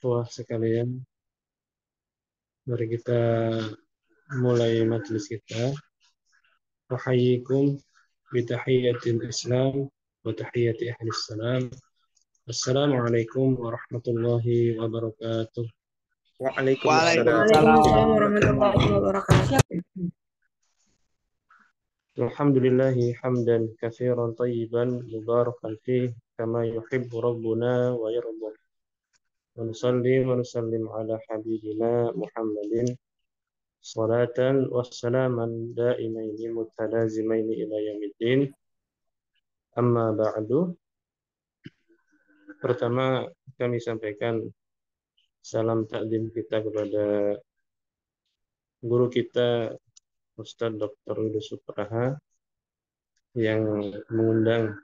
Wah sekalian, mari kita mulai majelis kita. Rahayikum bitahiyatin Islam wa tahiyati ahli salam. Assalamualaikum warahmatullahi wabarakatuh. Waalaikumsalam warahmatullahi wabarakatuh. Alhamdulillah hamdan katsiran tayyiban mubarakan مباركا kama yuhibbu rabbuna wa ويرضى ونصلي ونسلم على حبيبنا محمد صلاة وسلاما دائمين متلازمين إلى يوم الدين أما بعد Pertama kami sampaikan salam takdim kita kepada guru kita Ustadz Dr. Widu Supraha yang mengundang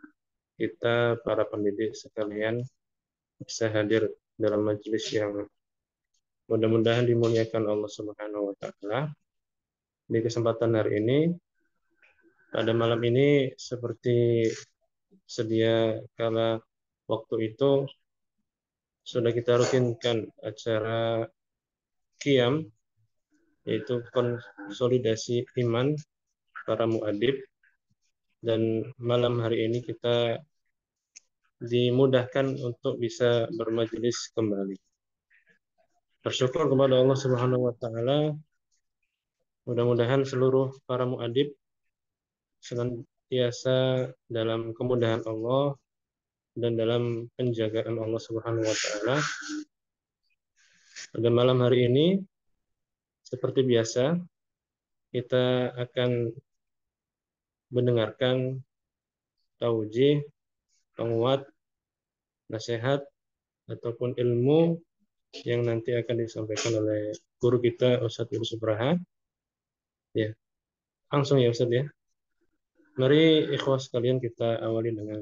kita para pendidik sekalian bisa hadir dalam majelis yang mudah-mudahan dimuliakan Allah Subhanahu wa taala. Di kesempatan hari ini pada malam ini seperti sedia kala waktu itu sudah kita rutinkan acara kiam yaitu konsolidasi iman para muadib dan malam hari ini kita dimudahkan untuk bisa bermajelis kembali. Bersyukur kepada Allah Subhanahu wa taala. Mudah-mudahan seluruh para muadib senantiasa dalam kemudahan Allah dan dalam penjagaan Allah Subhanahu wa taala. Pada malam hari ini seperti biasa kita akan mendengarkan taujih penguat, nasihat, ataupun ilmu yang nanti akan disampaikan oleh guru kita Ustadz Yusuf Subraha. Ya, langsung ya Ustadz ya. Mari ikhwas kalian kita awali dengan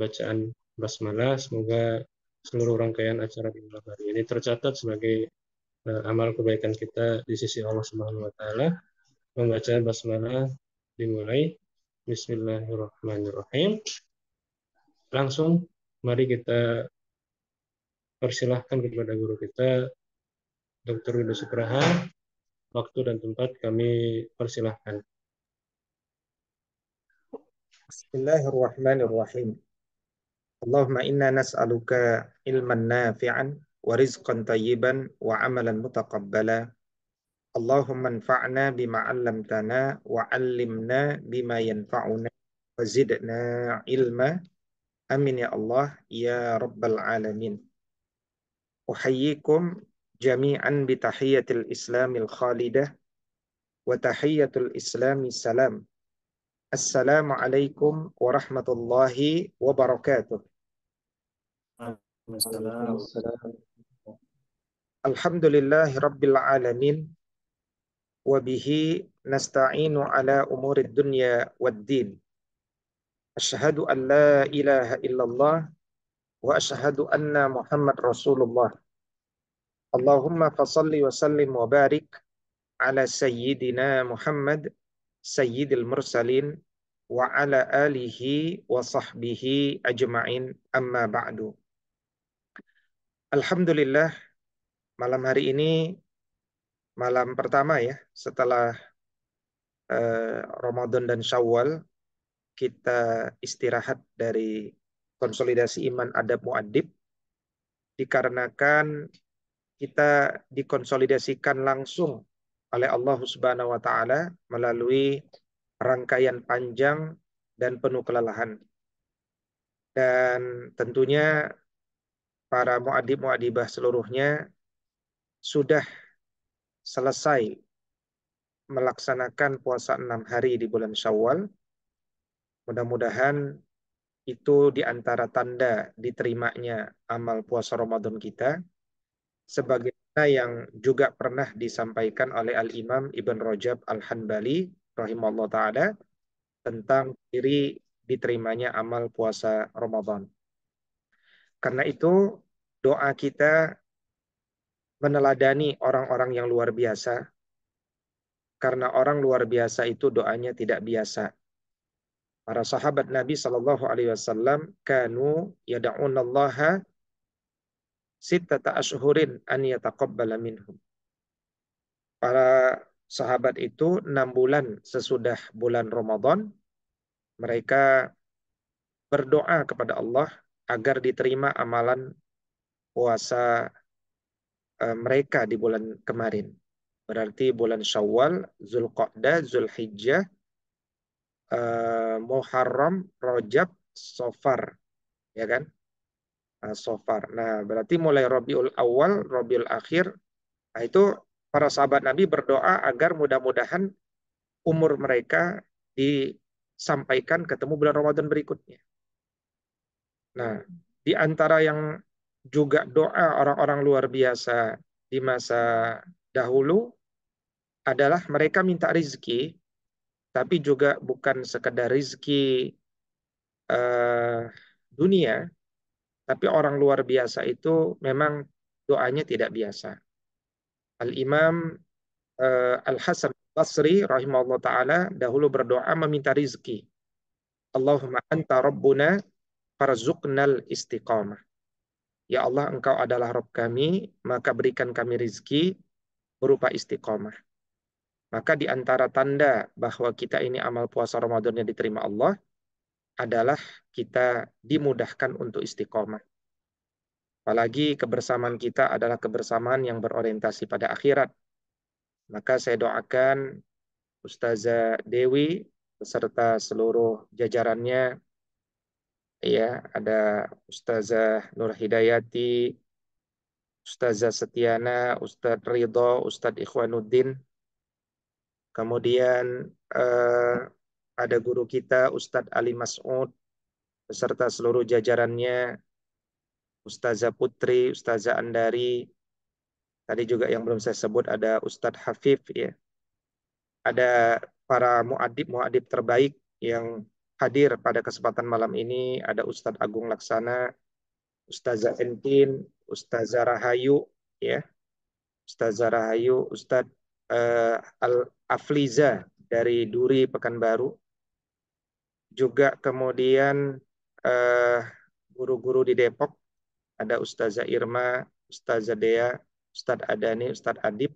bacaan basmalah. Semoga seluruh rangkaian acara di malam hari ini tercatat sebagai uh, amal kebaikan kita di sisi Allah Subhanahu wa taala. Membaca basmalah dimulai Bismillahirrahmanirrahim langsung mari kita persilahkan kepada guru kita Dr. Widodo Supraha. waktu dan tempat kami persilahkan. Bismillahirrahmanirrahim. Allahumma inna nas'aluka ilman nafi'an wa rizqan tayyiban wa amalan mutaqabbala. Allahumma anfa'na bima 'allamtana wa 'allimna bima yanfa'una wa zidna ilma أمين يا الله يا رب العالمين أحييكم جميعا بتحية الإسلام الخالدة وتحية الإسلام السلام السلام عليكم ورحمة الله وبركاته السلام. الحمد لله رب العالمين وبه نستعين على أمور الدنيا والدين Asyhadu an la wa asyhadu anna Muhammad Rasulullah. Allahumma fasalli wa sallim ala sayyidina Muhammad sayyidil mursalin wa ala alihi wa ajma'in amma Alhamdulillah malam hari ini malam pertama ya setelah eh, Ramadan dan Syawal kita istirahat dari konsolidasi iman adab muadib dikarenakan kita dikonsolidasikan langsung oleh Allah Subhanahu wa taala melalui rangkaian panjang dan penuh kelelahan. Dan tentunya para muadib muadibah seluruhnya sudah selesai melaksanakan puasa enam hari di bulan Syawal Mudah-mudahan itu di antara tanda diterimanya amal puasa Ramadan kita sebagaimana yang juga pernah disampaikan oleh Al-Imam Ibn Rajab Al-Hanbali rahimahullah ta'ala tentang diri diterimanya amal puasa Ramadan. Karena itu doa kita meneladani orang-orang yang luar biasa karena orang luar biasa itu doanya tidak biasa para sahabat Nabi Shallallahu Alaihi Wasallam kanu yadaunallaha sittata ashhurin an yataqabbala minhum. Para sahabat itu enam bulan sesudah bulan Ramadan mereka berdoa kepada Allah agar diterima amalan puasa e, mereka di bulan kemarin. Berarti bulan Syawal, Zulqa'dah, Zulhijjah, uh, Muharram, Rojab, Sofar, ya kan? Eh, Sofar. Nah, berarti mulai Robiul Awal, Robiul Akhir, nah itu para sahabat Nabi berdoa agar mudah-mudahan umur mereka disampaikan ketemu bulan Ramadan berikutnya. Nah, di antara yang juga doa orang-orang luar biasa di masa dahulu adalah mereka minta rezeki tapi juga bukan sekedar rizki uh, eh, dunia, tapi orang luar biasa itu memang doanya tidak biasa. Al-Imam uh, Al-Hasan Basri rahimahullah ta'ala dahulu berdoa meminta rizki. Allahumma anta rabbuna farzuqnal istiqamah. Ya Allah, engkau adalah Rob kami, maka berikan kami rizki berupa istiqamah. Maka di antara tanda bahwa kita ini amal puasa Ramadannya diterima Allah adalah kita dimudahkan untuk istiqomah. Apalagi kebersamaan kita adalah kebersamaan yang berorientasi pada akhirat. Maka saya doakan Ustazah Dewi beserta seluruh jajarannya ya ada Ustazah Nur Hidayati, Ustazah Setiana, Ustadz Ridho, Ustadz Ikhwanuddin Kemudian eh, ada guru kita Ustadz Ali Mas'ud beserta seluruh jajarannya Ustazah Putri, Ustazah Andari. Tadi juga yang belum saya sebut ada Ustadz Hafif ya. Ada para muadib muadib terbaik yang hadir pada kesempatan malam ini ada Ustadz Agung Laksana, Ustazah Entin, Ustazah Rahayu, ya, Ustazah Rahayu, Ustadz uh, Al Afliza dari Duri Pekanbaru. Juga kemudian eh, guru-guru uh, di Depok, ada Ustazah Irma, Ustazah Dea, Ustaz Adani, Ustaz Adib,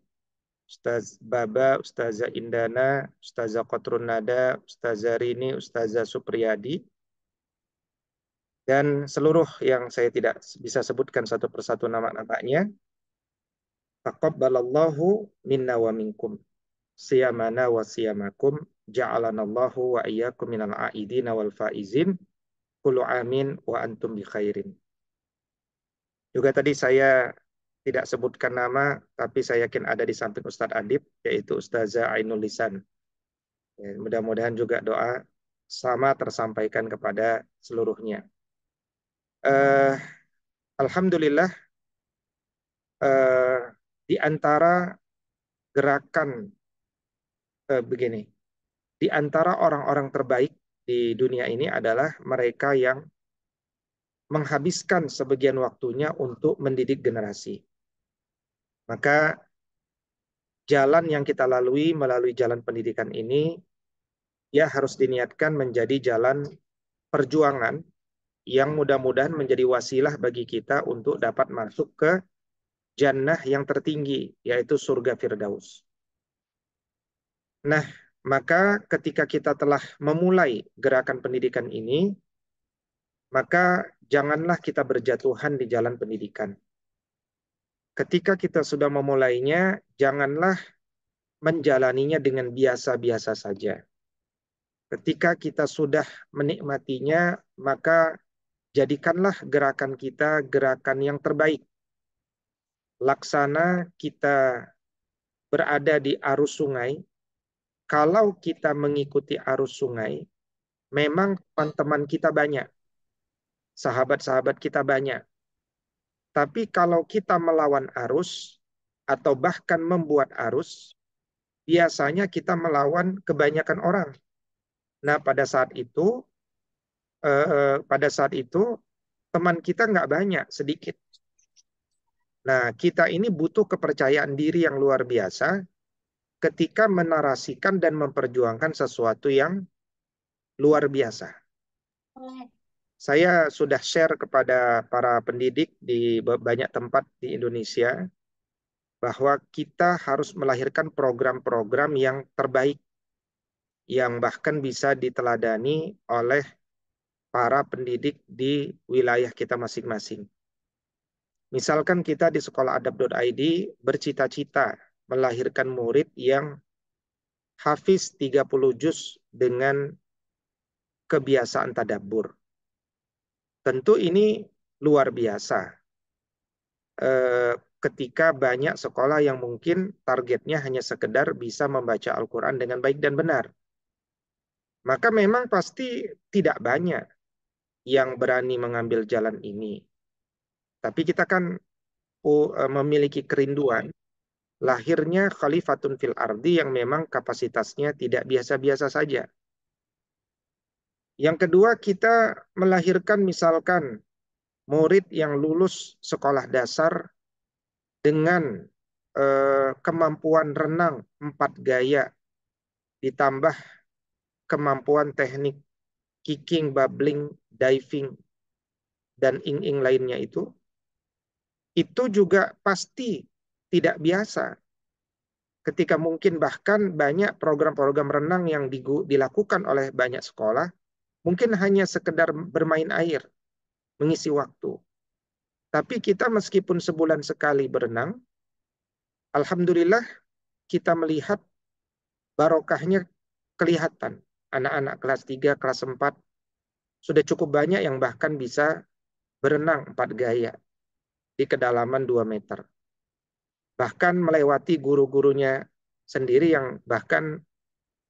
Ustaz Baba, Ustazah Indana, Ustazah Kotrun Nada, Ustazah Rini, Ustazah Supriyadi, dan seluruh yang saya tidak bisa sebutkan satu persatu nama-namanya. Taqabbalallahu minna wa minkum siyamana wa siyamakum ja'alanallahu wa iyyakum minal aidina wal faizin kullu amin wa antum bi khairin. Juga tadi saya tidak sebutkan nama, tapi saya yakin ada di samping Ustadz Adib, yaitu Ustazah Ainul Lisan. Ya, mudah-mudahan juga doa sama tersampaikan kepada seluruhnya. Uh, Alhamdulillah, uh, di antara gerakan Eh, begini, di antara orang-orang terbaik di dunia ini adalah mereka yang menghabiskan sebagian waktunya untuk mendidik generasi. Maka jalan yang kita lalui melalui jalan pendidikan ini ya harus diniatkan menjadi jalan perjuangan yang mudah-mudahan menjadi wasilah bagi kita untuk dapat masuk ke jannah yang tertinggi yaitu surga Firdaus. Nah, maka ketika kita telah memulai gerakan pendidikan ini, maka janganlah kita berjatuhan di jalan pendidikan. Ketika kita sudah memulainya, janganlah menjalaninya dengan biasa-biasa saja. Ketika kita sudah menikmatinya, maka jadikanlah gerakan kita gerakan yang terbaik. Laksana kita berada di arus sungai, kalau kita mengikuti arus sungai, memang teman-teman kita banyak. Sahabat-sahabat kita banyak. Tapi kalau kita melawan arus, atau bahkan membuat arus, biasanya kita melawan kebanyakan orang. Nah, pada saat itu, eh, eh pada saat itu teman kita nggak banyak, sedikit. Nah, kita ini butuh kepercayaan diri yang luar biasa ketika menarasikan dan memperjuangkan sesuatu yang luar biasa. Saya sudah share kepada para pendidik di banyak tempat di Indonesia bahwa kita harus melahirkan program-program yang terbaik yang bahkan bisa diteladani oleh para pendidik di wilayah kita masing-masing. Misalkan kita di sekolahadab.id bercita-cita melahirkan murid yang hafiz 30 juz dengan kebiasaan tadabur. Tentu ini luar biasa. E, ketika banyak sekolah yang mungkin targetnya hanya sekedar bisa membaca Al-Quran dengan baik dan benar. Maka memang pasti tidak banyak yang berani mengambil jalan ini. Tapi kita kan oh, eh, memiliki kerinduan lahirnya khalifatun fil ardi yang memang kapasitasnya tidak biasa-biasa saja. Yang kedua, kita melahirkan misalkan murid yang lulus sekolah dasar dengan eh, kemampuan renang empat gaya ditambah kemampuan teknik kicking, bubbling, diving, dan ing-ing lainnya itu, itu juga pasti tidak biasa. Ketika mungkin bahkan banyak program-program renang yang digu- dilakukan oleh banyak sekolah, mungkin hanya sekedar bermain air, mengisi waktu. Tapi kita meskipun sebulan sekali berenang, Alhamdulillah kita melihat barokahnya kelihatan. Anak-anak kelas 3, kelas 4, sudah cukup banyak yang bahkan bisa berenang empat gaya di kedalaman 2 meter bahkan melewati guru-gurunya sendiri yang bahkan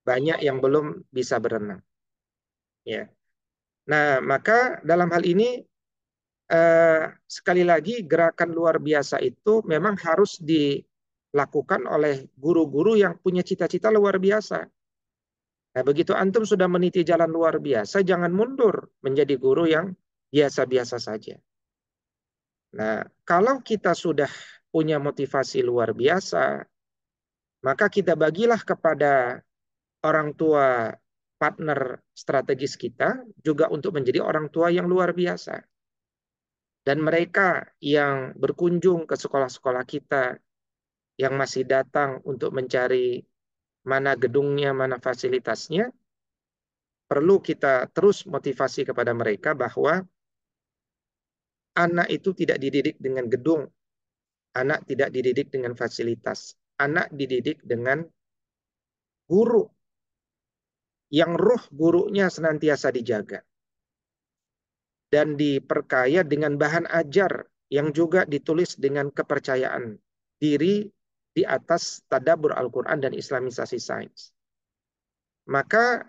banyak yang belum bisa berenang. Ya. Nah, maka dalam hal ini eh, sekali lagi gerakan luar biasa itu memang harus dilakukan oleh guru-guru yang punya cita-cita luar biasa. Nah, begitu antum sudah meniti jalan luar biasa, jangan mundur menjadi guru yang biasa-biasa saja. Nah, kalau kita sudah punya motivasi luar biasa, maka kita bagilah kepada orang tua partner strategis kita juga untuk menjadi orang tua yang luar biasa. Dan mereka yang berkunjung ke sekolah-sekolah kita, yang masih datang untuk mencari mana gedungnya, mana fasilitasnya, perlu kita terus motivasi kepada mereka bahwa anak itu tidak dididik dengan gedung, Anak tidak dididik dengan fasilitas. Anak dididik dengan guru. Yang ruh gurunya senantiasa dijaga. Dan diperkaya dengan bahan ajar yang juga ditulis dengan kepercayaan diri di atas tadabur Al-Quran dan islamisasi sains. Maka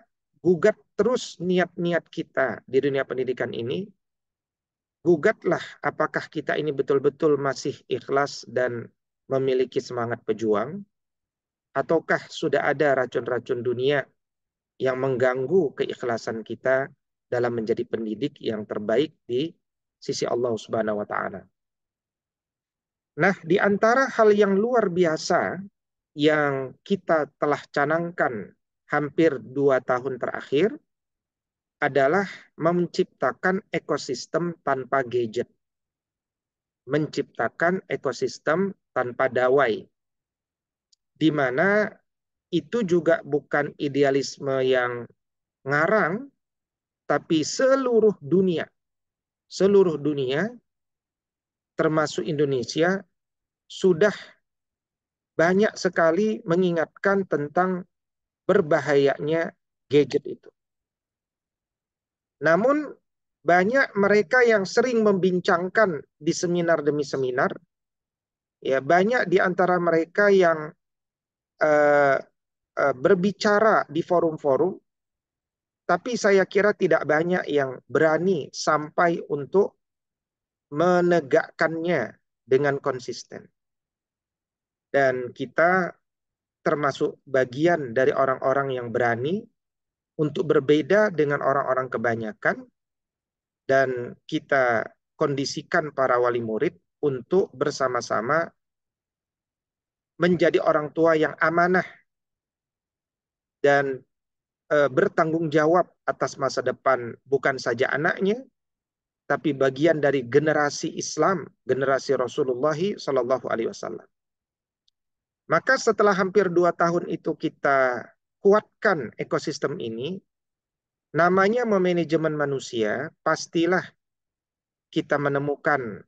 gugat terus niat-niat kita di dunia pendidikan ini gugatlah apakah kita ini betul-betul masih ikhlas dan memiliki semangat pejuang ataukah sudah ada racun-racun dunia yang mengganggu keikhlasan kita dalam menjadi pendidik yang terbaik di sisi Allah Subhanahu wa taala. Nah, di antara hal yang luar biasa yang kita telah canangkan hampir dua tahun terakhir adalah menciptakan ekosistem tanpa gadget. Menciptakan ekosistem tanpa dawai. Di mana itu juga bukan idealisme yang ngarang, tapi seluruh dunia, seluruh dunia, termasuk Indonesia, sudah banyak sekali mengingatkan tentang berbahayanya gadget itu. Namun banyak mereka yang sering membincangkan di seminar demi seminar. Ya, banyak di antara mereka yang uh, uh, berbicara di forum-forum tapi saya kira tidak banyak yang berani sampai untuk menegakkannya dengan konsisten. Dan kita termasuk bagian dari orang-orang yang berani untuk berbeda dengan orang-orang kebanyakan dan kita kondisikan para wali murid untuk bersama-sama menjadi orang tua yang amanah dan e, bertanggung jawab atas masa depan bukan saja anaknya tapi bagian dari generasi Islam, generasi Rasulullah Shallallahu Alaihi Wasallam. Maka setelah hampir dua tahun itu kita kuatkan ekosistem ini. Namanya memanajemen manusia, pastilah kita menemukan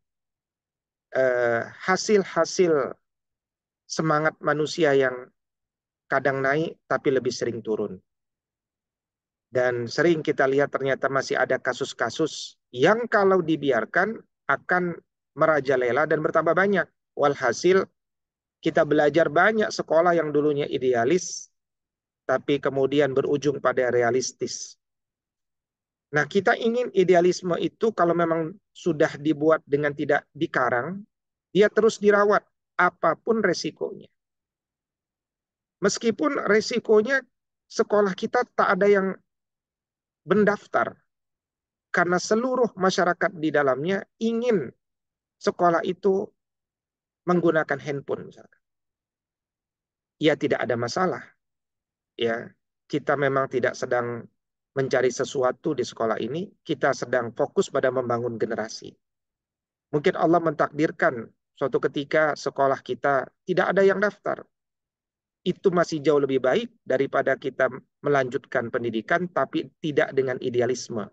eh, hasil-hasil eh, semangat manusia yang kadang naik tapi lebih sering turun. Dan sering kita lihat ternyata masih ada kasus-kasus yang kalau dibiarkan akan merajalela dan bertambah banyak. Walhasil kita belajar banyak sekolah yang dulunya idealis tapi kemudian berujung pada realistis. Nah, kita ingin idealisme itu kalau memang sudah dibuat dengan tidak dikarang, dia terus dirawat apapun resikonya. Meskipun resikonya sekolah kita tak ada yang mendaftar karena seluruh masyarakat di dalamnya ingin sekolah itu menggunakan handphone misalkan. Ya tidak ada masalah ya kita memang tidak sedang mencari sesuatu di sekolah ini, kita sedang fokus pada membangun generasi. Mungkin Allah mentakdirkan suatu ketika sekolah kita tidak ada yang daftar. Itu masih jauh lebih baik daripada kita melanjutkan pendidikan tapi tidak dengan idealisme.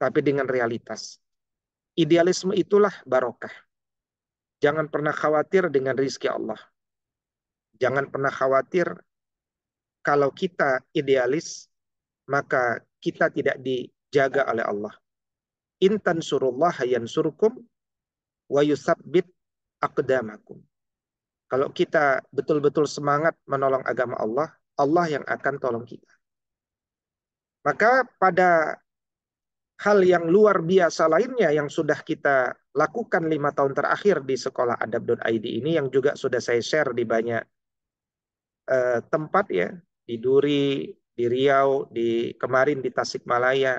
Tapi dengan realitas. Idealisme itulah barokah. Jangan pernah khawatir dengan rizki Allah. Jangan pernah khawatir kalau kita idealis, maka kita tidak dijaga oleh Allah. Intan surullah surkum wa yusabbit aqdamakum. Kalau kita betul-betul semangat menolong agama Allah, Allah yang akan tolong kita. Maka pada hal yang luar biasa lainnya yang sudah kita lakukan lima tahun terakhir di sekolah adab.id ini yang juga sudah saya share di banyak uh, tempat ya di Duri, di Riau, di kemarin di Tasikmalaya.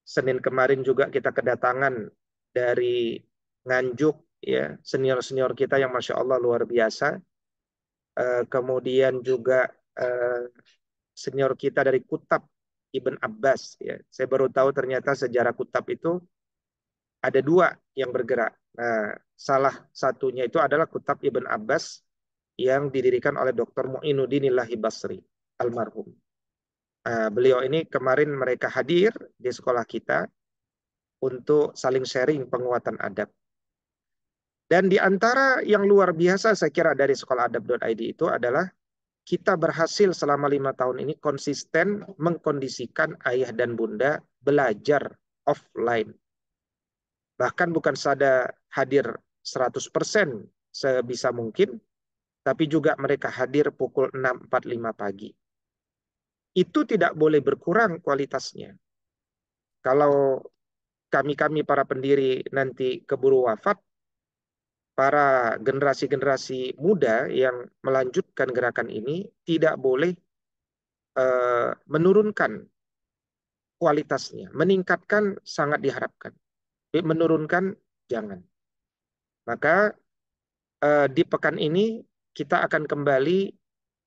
Senin kemarin juga kita kedatangan dari Nganjuk ya, senior-senior kita yang Masya Allah luar biasa. E, kemudian juga e, senior kita dari Kutab Ibn Abbas ya. Saya baru tahu ternyata sejarah Kutab itu ada dua yang bergerak. Nah, salah satunya itu adalah Kutab Ibn Abbas yang didirikan oleh Dr. Mu'inuddin Ilahi Basri almarhum. Eh, beliau ini kemarin mereka hadir di sekolah kita untuk saling sharing penguatan adab. Dan di antara yang luar biasa saya kira dari sekolah adab.id itu adalah kita berhasil selama lima tahun ini konsisten mengkondisikan ayah dan bunda belajar offline. Bahkan bukan sadar hadir 100% sebisa mungkin, tapi juga mereka hadir pukul 6.45 pagi. Itu tidak boleh berkurang kualitasnya. Kalau kami-kami para pendiri nanti keburu wafat, para generasi-generasi muda yang melanjutkan gerakan ini tidak boleh uh, menurunkan kualitasnya. Meningkatkan sangat diharapkan. Menurunkan jangan. Maka uh, di pekan ini kita akan kembali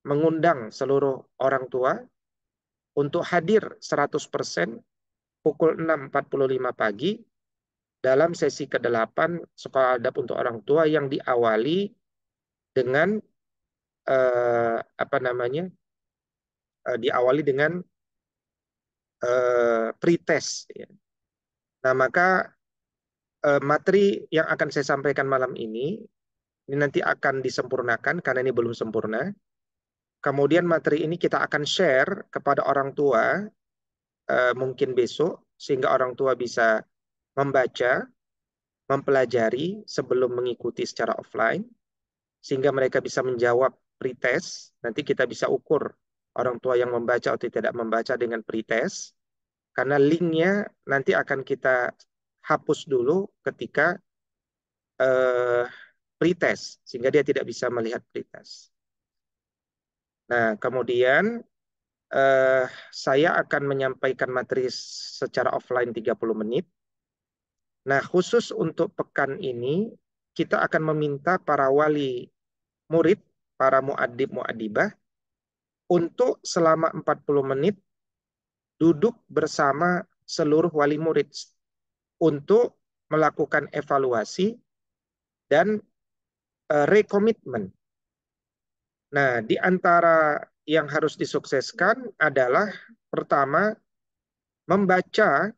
mengundang seluruh orang tua untuk hadir 100% pukul 6.45 pagi dalam sesi ke-8 sekolah adab untuk orang tua yang diawali dengan eh, apa namanya? Eh, diawali dengan eh, pretest ya. Nah, maka eh, materi yang akan saya sampaikan malam ini ini nanti akan disempurnakan karena ini belum sempurna. Kemudian materi ini kita akan share kepada orang tua eh, mungkin besok sehingga orang tua bisa membaca, mempelajari sebelum mengikuti secara offline sehingga mereka bisa menjawab pretest. Nanti kita bisa ukur orang tua yang membaca atau tidak membaca dengan pretest karena linknya nanti akan kita hapus dulu ketika eh, pretest sehingga dia tidak bisa melihat pretest. Nah, kemudian eh, saya akan menyampaikan materi secara offline 30 menit. Nah, khusus untuk pekan ini kita akan meminta para wali murid, para muadib muadibah untuk selama 40 menit duduk bersama seluruh wali murid untuk melakukan evaluasi dan uh, recommitment. Nah, di antara yang harus disukseskan adalah pertama membaca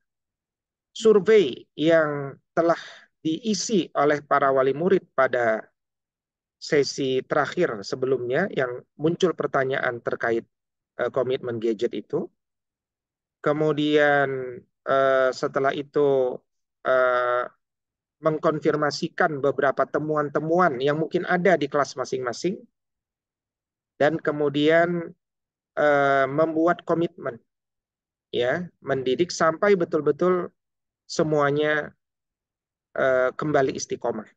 survei yang telah diisi oleh para wali murid pada sesi terakhir sebelumnya yang muncul pertanyaan terkait uh, komitmen gadget itu. Kemudian uh, setelah itu uh, mengkonfirmasikan beberapa temuan-temuan yang mungkin ada di kelas masing-masing dan kemudian eh, membuat komitmen ya mendidik sampai betul-betul semuanya eh, kembali istiqomah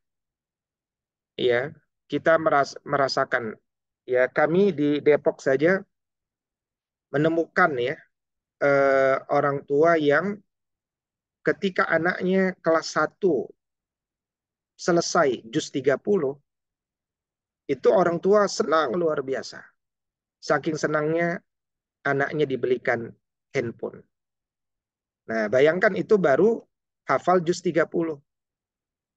ya kita meras merasakan ya kami di Depok saja menemukan ya eh, orang tua yang ketika anaknya kelas 1 selesai juz 30 itu orang tua senang luar biasa. Saking senangnya anaknya dibelikan handphone. Nah, bayangkan itu baru hafal juz 30.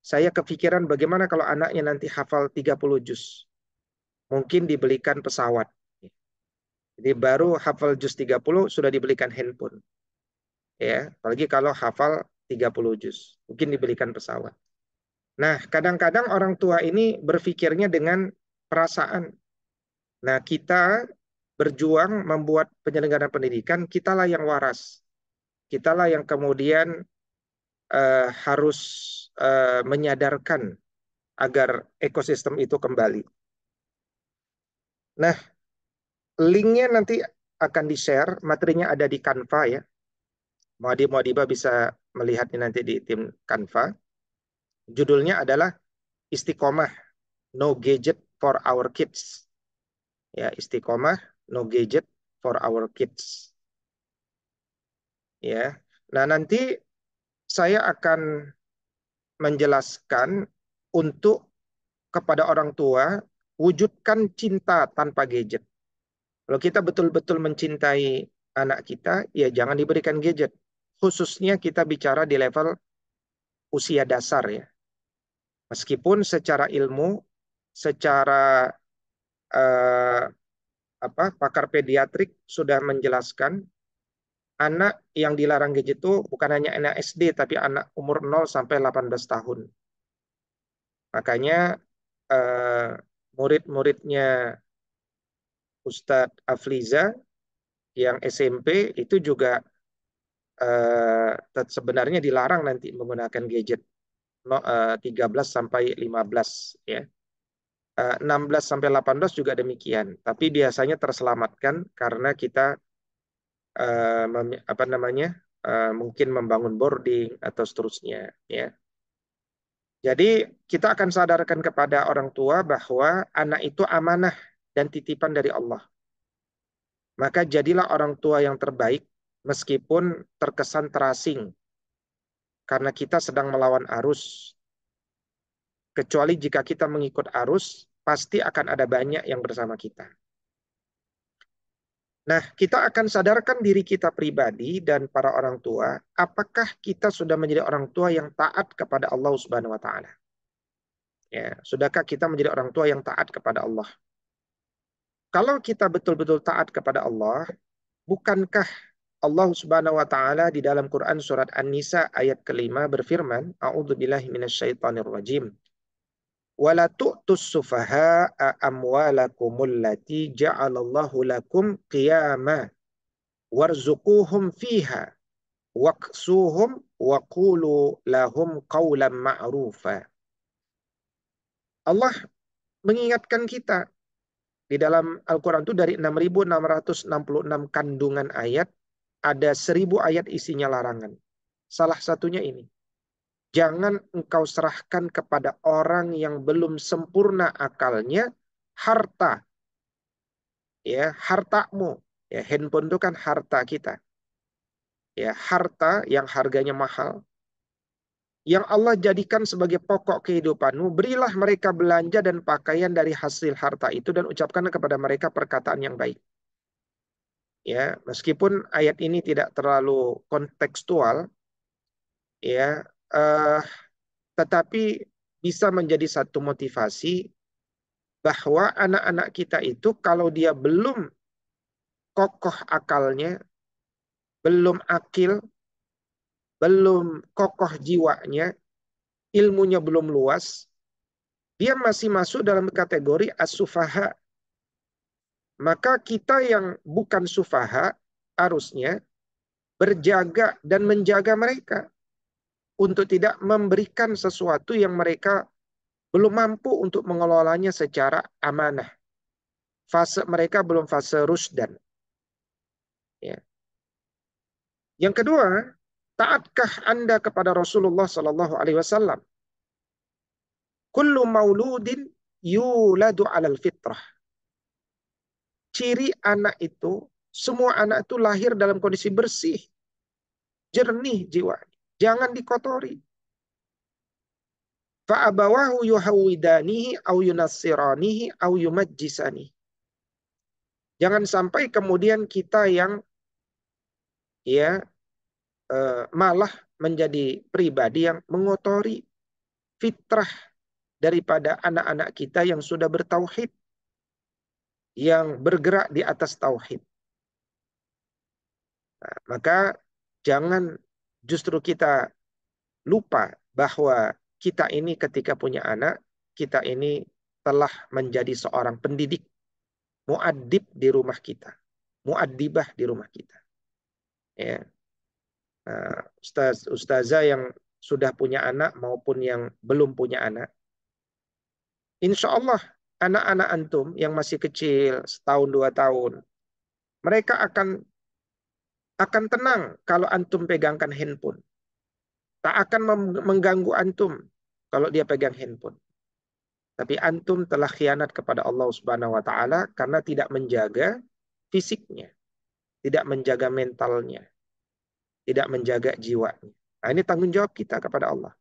Saya kepikiran bagaimana kalau anaknya nanti hafal 30 juz. Mungkin dibelikan pesawat. Jadi baru hafal juz 30 sudah dibelikan handphone. Ya, apalagi kalau hafal 30 juz, mungkin dibelikan pesawat. Nah, kadang-kadang orang tua ini berpikirnya dengan perasaan. Nah, kita berjuang membuat penyelenggaraan pendidikan, kitalah yang waras. Kitalah yang kemudian eh, harus eh, menyadarkan agar ekosistem itu kembali. Nah, linknya nanti akan di-share, materinya ada di Canva ya. Mau Mohadiba bisa melihatnya nanti di tim Canva. Judulnya adalah Istiqomah No Gadget for Our Kids. Ya, Istiqomah No Gadget for Our Kids. Ya. Nah, nanti saya akan menjelaskan untuk kepada orang tua wujudkan cinta tanpa gadget. Kalau kita betul-betul mencintai anak kita, ya jangan diberikan gadget. Khususnya kita bicara di level usia dasar ya. Meskipun secara ilmu, secara eh, apa pakar pediatrik sudah menjelaskan anak yang dilarang gadget itu bukan hanya anak SD tapi anak umur 0 sampai 18 tahun. Makanya eh, murid-muridnya Ustadz Afliza yang SMP itu juga eh, sebenarnya dilarang nanti menggunakan gadget. 13 eh, sampai 15 ya. 16 eh, sampai 18 juga demikian, tapi biasanya terselamatkan karena kita eh, apa namanya? mungkin membangun boarding atau seterusnya ya. Jadi kita akan sadarkan kepada orang tua bahwa anak itu amanah dan titipan dari Allah. Maka jadilah orang tua yang terbaik meskipun terkesan terasing karena kita sedang melawan arus. Kecuali jika kita mengikut arus, pasti akan ada banyak yang bersama kita. Nah, kita akan sadarkan diri kita pribadi dan para orang tua, apakah kita sudah menjadi orang tua yang taat kepada Allah Subhanahu wa taala? Ya, sudahkah kita menjadi orang tua yang taat kepada Allah? Kalau kita betul-betul taat kepada Allah, bukankah Allah Subhanahu wa taala di dalam Quran surat An-Nisa ayat kelima berfirman, "A'udzubillahi rajim. Wala tu'tus sufaha amwalakum allati ja'alallahu lakum qiyama warzuquhum fiha waqsuhum wa qulu lahum qawlan ma'rufa. Allah mengingatkan kita di dalam Al-Quran itu dari 6.666 kandungan ayat ada seribu ayat isinya larangan. Salah satunya ini. Jangan engkau serahkan kepada orang yang belum sempurna akalnya harta. Ya, hartamu. Ya, handphone itu kan harta kita. Ya, harta yang harganya mahal. Yang Allah jadikan sebagai pokok kehidupanmu, berilah mereka belanja dan pakaian dari hasil harta itu dan ucapkan kepada mereka perkataan yang baik ya meskipun ayat ini tidak terlalu kontekstual ya eh, tetapi bisa menjadi satu motivasi bahwa anak-anak kita itu kalau dia belum kokoh akalnya belum akil belum kokoh jiwanya ilmunya belum luas dia masih masuk dalam kategori asufaha maka kita yang bukan sufaha harusnya berjaga dan menjaga mereka untuk tidak memberikan sesuatu yang mereka belum mampu untuk mengelolanya secara amanah. Fase mereka belum fase rusdan. Ya. Yang kedua, taatkah Anda kepada Rasulullah Sallallahu Alaihi Wasallam? Kullu mauludin yuladu alal fitrah ciri anak itu, semua anak itu lahir dalam kondisi bersih, jernih jiwa. Jangan dikotori. Fa'abawahu yuhawidanihi au yunassiranihi au yumajjisani. Jangan sampai kemudian kita yang ya eh, malah menjadi pribadi yang mengotori fitrah daripada anak-anak kita yang sudah bertauhid yang bergerak di atas tauhid. Nah, maka jangan justru kita lupa bahwa kita ini ketika punya anak, kita ini telah menjadi seorang pendidik, muadib di rumah kita, muadibah di rumah kita. Ya. Nah, ustaz ustazah yang sudah punya anak maupun yang belum punya anak, insya Allah anak-anak antum yang masih kecil setahun dua tahun, mereka akan akan tenang kalau antum pegangkan handphone. Tak akan mengganggu antum kalau dia pegang handphone. Tapi antum telah khianat kepada Allah Subhanahu wa taala karena tidak menjaga fisiknya, tidak menjaga mentalnya, tidak menjaga jiwanya. Nah, ini tanggung jawab kita kepada Allah.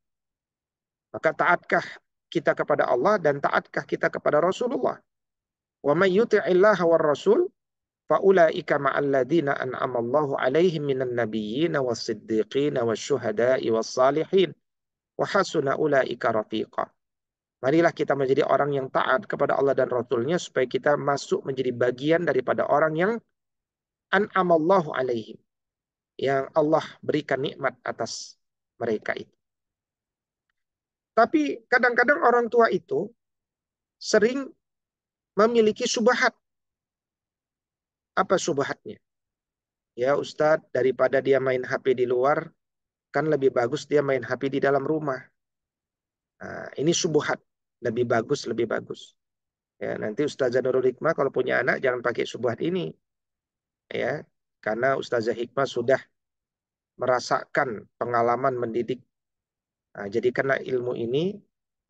Maka taatkah kita kepada Allah dan taatkah kita kepada Rasulullah. Wa may yuti'illaha war rasul fa ulaika ladina an'ama Allahu 'alaihim minan nabiyyin was siddiqin wasy syuhadai was salihin wa hasuna ulaika rafiqa. Marilah kita menjadi orang yang taat kepada Allah dan Rasulnya supaya kita masuk menjadi bagian daripada orang yang an'amallahu alaihim. Yang Allah berikan nikmat atas mereka itu. Tapi kadang-kadang orang tua itu sering memiliki subahat. Apa subahatnya? Ya Ustadz, daripada dia main HP di luar, kan lebih bagus dia main HP di dalam rumah. Nah, ini subuhat. Lebih bagus, lebih bagus. Ya, nanti Ustazah Nurul Hikmah kalau punya anak jangan pakai subuhat ini. Ya, karena Ustazah Hikmah sudah merasakan pengalaman mendidik Nah, jadikanlah ilmu ini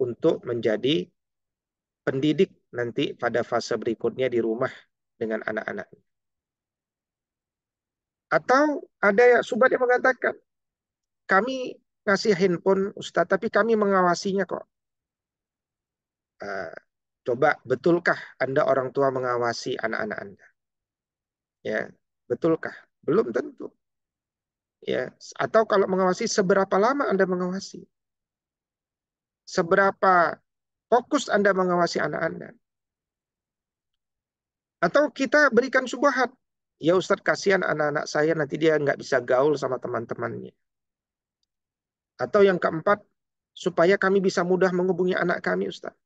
untuk menjadi pendidik nanti pada fase berikutnya di rumah dengan anak-anak. Atau ada yang subat yang mengatakan, kami ngasih handphone Ustaz, tapi kami mengawasinya kok. Uh, coba betulkah Anda orang tua mengawasi anak-anak Anda? Ya, betulkah? Belum tentu ya atau kalau mengawasi seberapa lama Anda mengawasi seberapa fokus Anda mengawasi anak Anda atau kita berikan subahat ya Ustadz kasihan anak-anak saya nanti dia nggak bisa gaul sama teman-temannya atau yang keempat supaya kami bisa mudah menghubungi anak kami Ustadz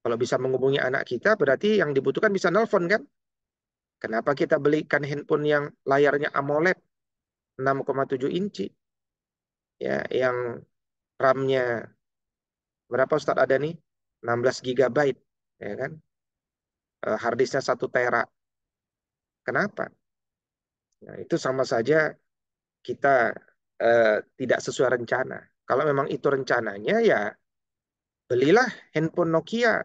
kalau bisa menghubungi anak kita berarti yang dibutuhkan bisa nelpon kan kenapa kita belikan handphone yang layarnya AMOLED 6,7 inci ya yang RAM-nya berapa Ustaz ada nih? 16 GB ya kan? Eh, Harddisknya 1 tera. Kenapa? Nah, itu sama saja kita eh, tidak sesuai rencana. Kalau memang itu rencananya ya belilah handphone Nokia.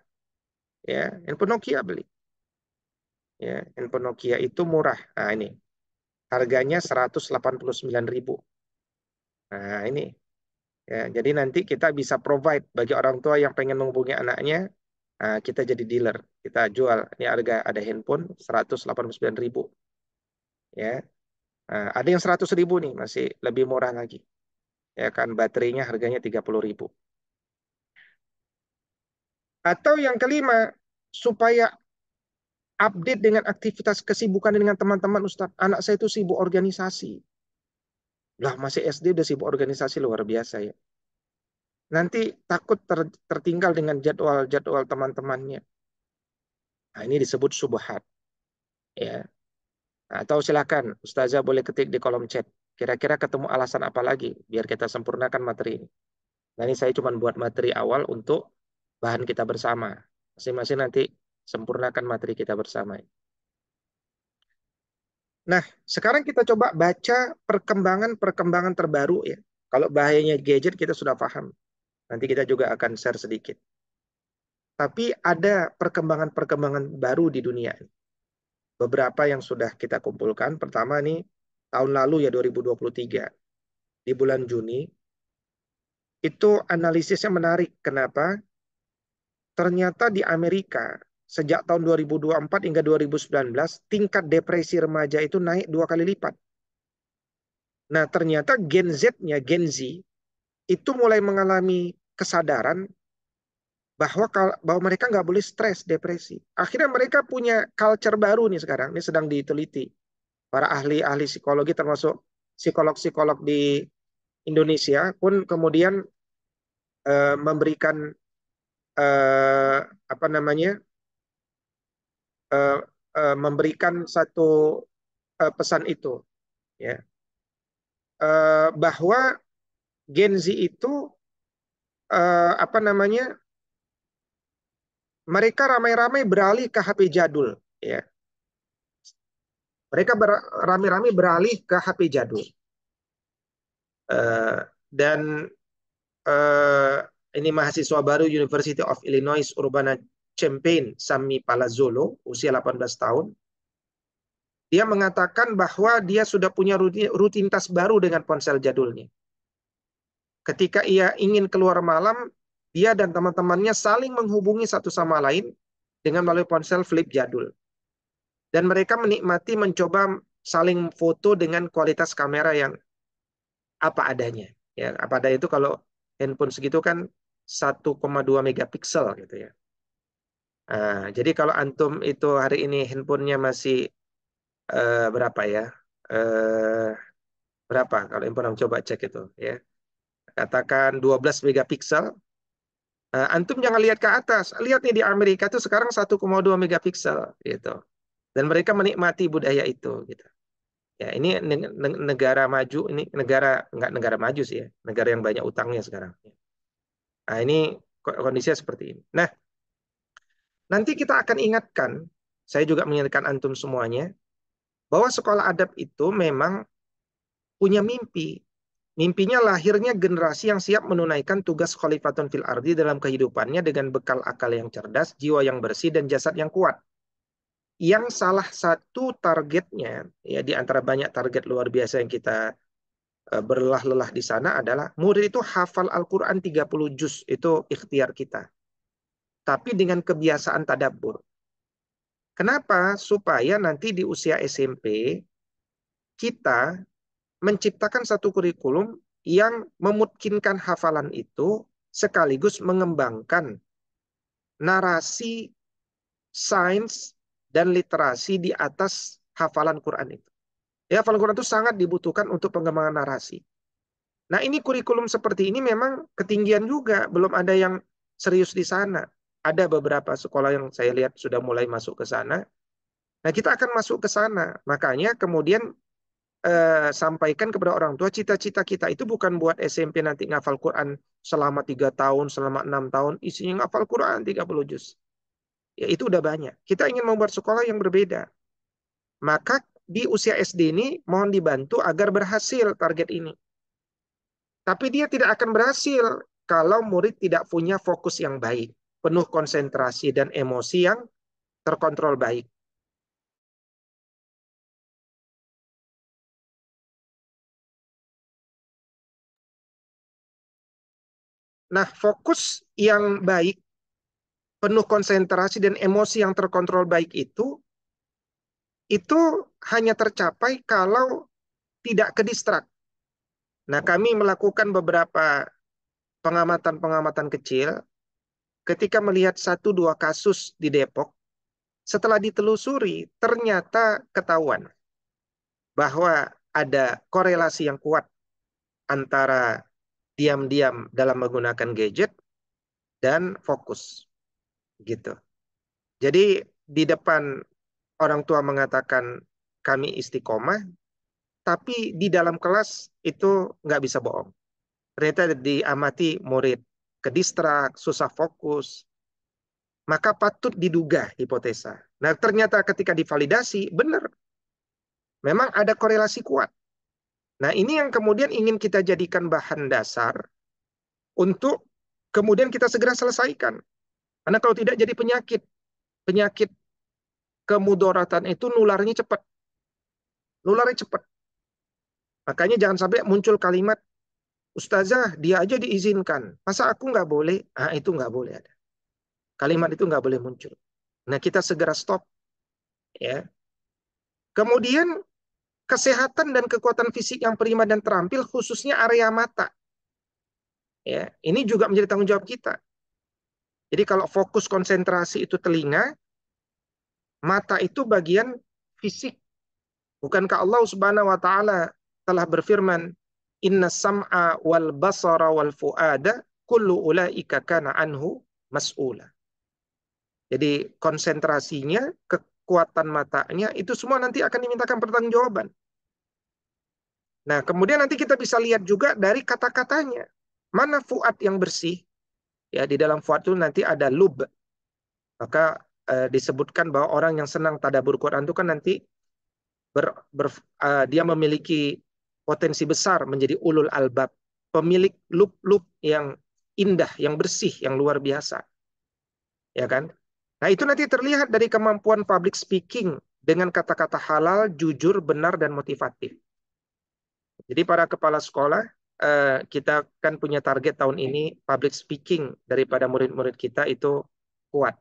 Ya, handphone Nokia beli. Ya, handphone Nokia itu murah. Nah, ini harganya 189.000. Nah, ini. Ya, jadi nanti kita bisa provide bagi orang tua yang pengen menghubungi anaknya, ah, kita jadi dealer. Kita jual, ini harga ada handphone 189.000. Ya. Ah, ada yang 100.000 nih, masih lebih murah lagi. Ya kan baterainya harganya 30.000. Atau yang kelima, supaya update dengan aktivitas kesibukan dengan teman-teman Ustaz. Anak saya itu sibuk organisasi. Lah masih SD udah sibuk organisasi luar biasa ya. Nanti takut ter tertinggal dengan jadwal-jadwal teman-temannya. Nah, ini disebut subhat, Ya. Atau silakan Ustazah boleh ketik di kolom chat. Kira-kira ketemu alasan apa lagi biar kita sempurnakan materi ini. Nah, ini saya cuma buat materi awal untuk bahan kita bersama. Masing-masing nanti sempurnakan materi kita bersama Nah, sekarang kita coba baca perkembangan-perkembangan terbaru ya. Kalau bahayanya gadget kita sudah paham. Nanti kita juga akan share sedikit. Tapi ada perkembangan-perkembangan baru di dunia ini. Beberapa yang sudah kita kumpulkan. Pertama nih, tahun lalu ya 2023. Di bulan Juni. Itu analisisnya menarik. Kenapa? Ternyata di Amerika sejak tahun 2024 hingga 2019 tingkat depresi remaja itu naik dua kali lipat. Nah ternyata Gen Z-nya, Gen Z, itu mulai mengalami kesadaran bahwa bahwa mereka nggak boleh stres, depresi. Akhirnya mereka punya culture baru nih sekarang. Ini sedang diteliti. Para ahli-ahli psikologi termasuk psikolog-psikolog di Indonesia pun kemudian uh, memberikan uh, apa namanya uh, uh, memberikan satu uh, pesan itu, ya uh, bahwa Gen Z itu uh, apa namanya mereka ramai-ramai beralih ke HP jadul, ya. Mereka ramai-ramai beralih ke HP jadul. Uh, dan uh, ini mahasiswa baru University of Illinois Urbana Champagne Sami Palazzolo, usia 18 tahun, dia mengatakan bahwa dia sudah punya rutinitas baru dengan ponsel jadulnya. Ketika ia ingin keluar malam, dia dan teman-temannya saling menghubungi satu sama lain dengan melalui ponsel flip jadul. Dan mereka menikmati mencoba saling foto dengan kualitas kamera yang apa adanya. Ya, apa adanya itu kalau handphone segitu kan 1,2 megapiksel gitu ya. Nah, jadi kalau antum itu hari ini handphonenya masih uh, berapa ya? Uh, berapa kalau handphone coba cek itu ya. Katakan 12 megapiksel. Uh, antum jangan lihat ke atas. Lihat nih di Amerika itu sekarang 1,2 megapiksel gitu. Dan mereka menikmati budaya itu gitu. Ya, ini negara maju, ini negara nggak negara maju sih ya, negara yang banyak utangnya sekarang. Nah, ini kondisinya seperti ini. Nah, Nanti kita akan ingatkan, saya juga mengingatkan antum semuanya, bahwa sekolah adab itu memang punya mimpi. Mimpinya lahirnya generasi yang siap menunaikan tugas khalifatun fil ardi dalam kehidupannya dengan bekal akal yang cerdas, jiwa yang bersih, dan jasad yang kuat yang salah satu targetnya ya di antara banyak target luar biasa yang kita eh, berlah lelah di sana adalah murid itu hafal Al-Qur'an 30 juz itu ikhtiar kita tapi dengan kebiasaan tadabur. Kenapa? Supaya nanti di usia SMP kita menciptakan satu kurikulum yang memungkinkan hafalan itu sekaligus mengembangkan narasi sains dan literasi di atas hafalan Quran itu. Ya, hafalan Quran itu sangat dibutuhkan untuk pengembangan narasi. Nah, ini kurikulum seperti ini memang ketinggian juga, belum ada yang serius di sana ada beberapa sekolah yang saya lihat sudah mulai masuk ke sana. Nah, kita akan masuk ke sana. Makanya kemudian eh, sampaikan kepada orang tua cita-cita kita itu bukan buat SMP nanti ngafal Quran selama tiga tahun, selama enam tahun, isinya ngafal Quran 30 juz. Ya, itu udah banyak. Kita ingin membuat sekolah yang berbeda. Maka di usia SD ini mohon dibantu agar berhasil target ini. Tapi dia tidak akan berhasil kalau murid tidak punya fokus yang baik penuh konsentrasi dan emosi yang terkontrol baik. Nah, fokus yang baik, penuh konsentrasi dan emosi yang terkontrol baik itu, itu hanya tercapai kalau tidak kedistrak. Nah, kami melakukan beberapa pengamatan-pengamatan kecil ketika melihat satu dua kasus di Depok, setelah ditelusuri ternyata ketahuan bahwa ada korelasi yang kuat antara diam-diam dalam menggunakan gadget dan fokus. Gitu. Jadi di depan orang tua mengatakan kami istiqomah, tapi di dalam kelas itu nggak bisa bohong. Ternyata diamati murid kedistrak, susah fokus. Maka patut diduga hipotesa. Nah, ternyata ketika divalidasi, benar. Memang ada korelasi kuat. Nah, ini yang kemudian ingin kita jadikan bahan dasar untuk kemudian kita segera selesaikan. Karena kalau tidak jadi penyakit. Penyakit kemudoratan itu nularnya cepat. Nularnya cepat. Makanya jangan sampai muncul kalimat Ustazah, dia aja diizinkan. Masa aku nggak boleh? Ah, itu nggak boleh ada. Kalimat itu nggak boleh muncul. Nah, kita segera stop. Ya. Kemudian kesehatan dan kekuatan fisik yang prima dan terampil khususnya area mata. Ya, ini juga menjadi tanggung jawab kita. Jadi kalau fokus konsentrasi itu telinga, mata itu bagian fisik. Bukankah Allah Subhanahu wa taala telah berfirman, inna sam'a wal basara wal fuada kullu ulaika kana anhu mas'ula. Jadi konsentrasinya, kekuatan matanya itu semua nanti akan dimintakan pertanggungjawaban. Nah, kemudian nanti kita bisa lihat juga dari kata-katanya. Mana fuad yang bersih? Ya, di dalam fuad itu nanti ada lub. Maka eh, disebutkan bahwa orang yang senang tadabur Quran itu kan nanti ber, ber, eh, dia memiliki potensi besar menjadi ulul albab, pemilik lub-lub yang indah, yang bersih, yang luar biasa. Ya kan? Nah, itu nanti terlihat dari kemampuan public speaking dengan kata-kata halal, jujur, benar dan motivatif. Jadi para kepala sekolah eh, kita kan punya target tahun ini public speaking daripada murid-murid kita itu kuat.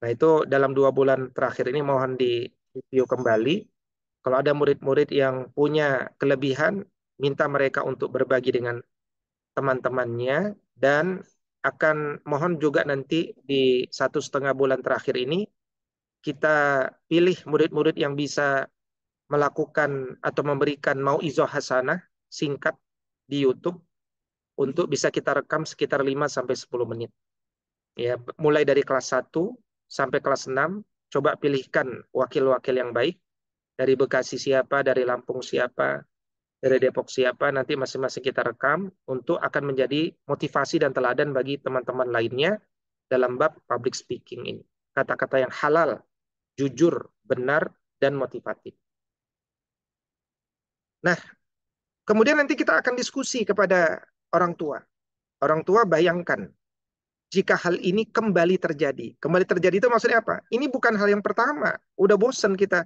Nah, itu dalam dua bulan terakhir ini mohon di review kembali kalau ada murid-murid yang punya kelebihan, minta mereka untuk berbagi dengan teman-temannya dan akan mohon juga nanti di satu setengah bulan terakhir ini kita pilih murid-murid yang bisa melakukan atau memberikan mau izoh hasanah singkat di YouTube untuk bisa kita rekam sekitar 5 sampai 10 menit. Ya, mulai dari kelas 1 sampai kelas 6, coba pilihkan wakil-wakil yang baik dari Bekasi siapa, dari Lampung siapa, dari Depok siapa, nanti masing-masing kita rekam untuk akan menjadi motivasi dan teladan bagi teman-teman lainnya dalam bab public speaking ini. Kata-kata yang halal, jujur, benar, dan motivatif. Nah, kemudian nanti kita akan diskusi kepada orang tua. Orang tua bayangkan, jika hal ini kembali terjadi. Kembali terjadi itu maksudnya apa? Ini bukan hal yang pertama. Udah bosen kita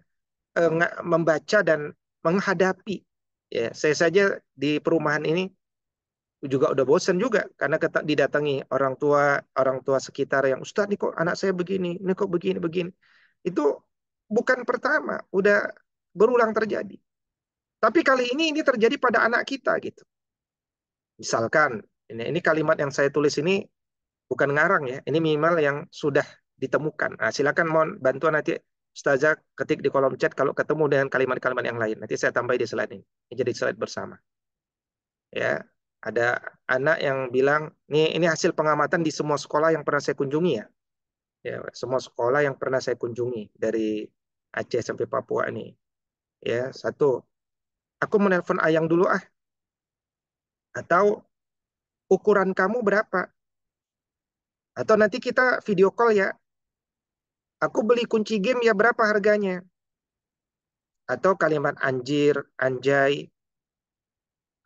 Eh, membaca dan menghadapi. Ya, saya saja di perumahan ini juga udah bosen juga karena didatangi orang tua orang tua sekitar yang Ustadz nih kok anak saya begini, nih kok begini begini. Itu bukan pertama, udah berulang terjadi. Tapi kali ini ini terjadi pada anak kita gitu. Misalkan ini, ini kalimat yang saya tulis ini bukan ngarang ya. Ini minimal yang sudah ditemukan. Nah, silakan mohon bantuan nanti Ustazah ketik di kolom chat kalau ketemu dengan kalimat-kalimat yang lain. Nanti saya tambah di slide ini. Ini jadi slide bersama. Ya, ada anak yang bilang, "Nih, ini hasil pengamatan di semua sekolah yang pernah saya kunjungi ya." Ya, semua sekolah yang pernah saya kunjungi dari Aceh sampai Papua ini. Ya, satu, aku menelpon ayang dulu ah. Atau ukuran kamu berapa? Atau nanti kita video call ya. Aku beli kunci game ya berapa harganya? Atau kalimat anjir, anjay.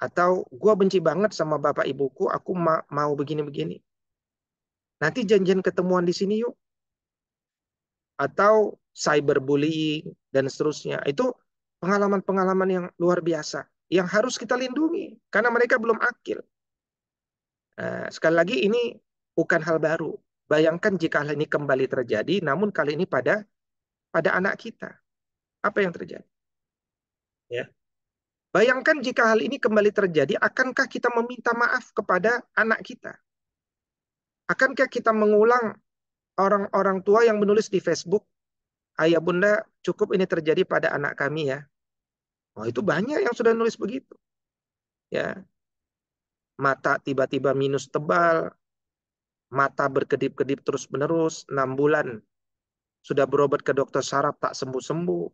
Atau gue benci banget sama bapak ibuku, aku ma mau begini-begini. Nanti janjian ketemuan di sini yuk. Atau cyberbullying dan seterusnya. Itu pengalaman-pengalaman yang luar biasa. Yang harus kita lindungi. Karena mereka belum akil. Nah, sekali lagi ini bukan hal baru. Bayangkan jika hal ini kembali terjadi, namun kali ini pada pada anak kita. Apa yang terjadi? Ya. Bayangkan jika hal ini kembali terjadi, akankah kita meminta maaf kepada anak kita? Akankah kita mengulang orang-orang tua yang menulis di Facebook, Ayah Bunda, cukup ini terjadi pada anak kami ya. Oh, itu banyak yang sudah nulis begitu. Ya. Mata tiba-tiba minus tebal, mata berkedip-kedip terus-menerus, enam bulan. Sudah berobat ke dokter saraf tak sembuh-sembuh,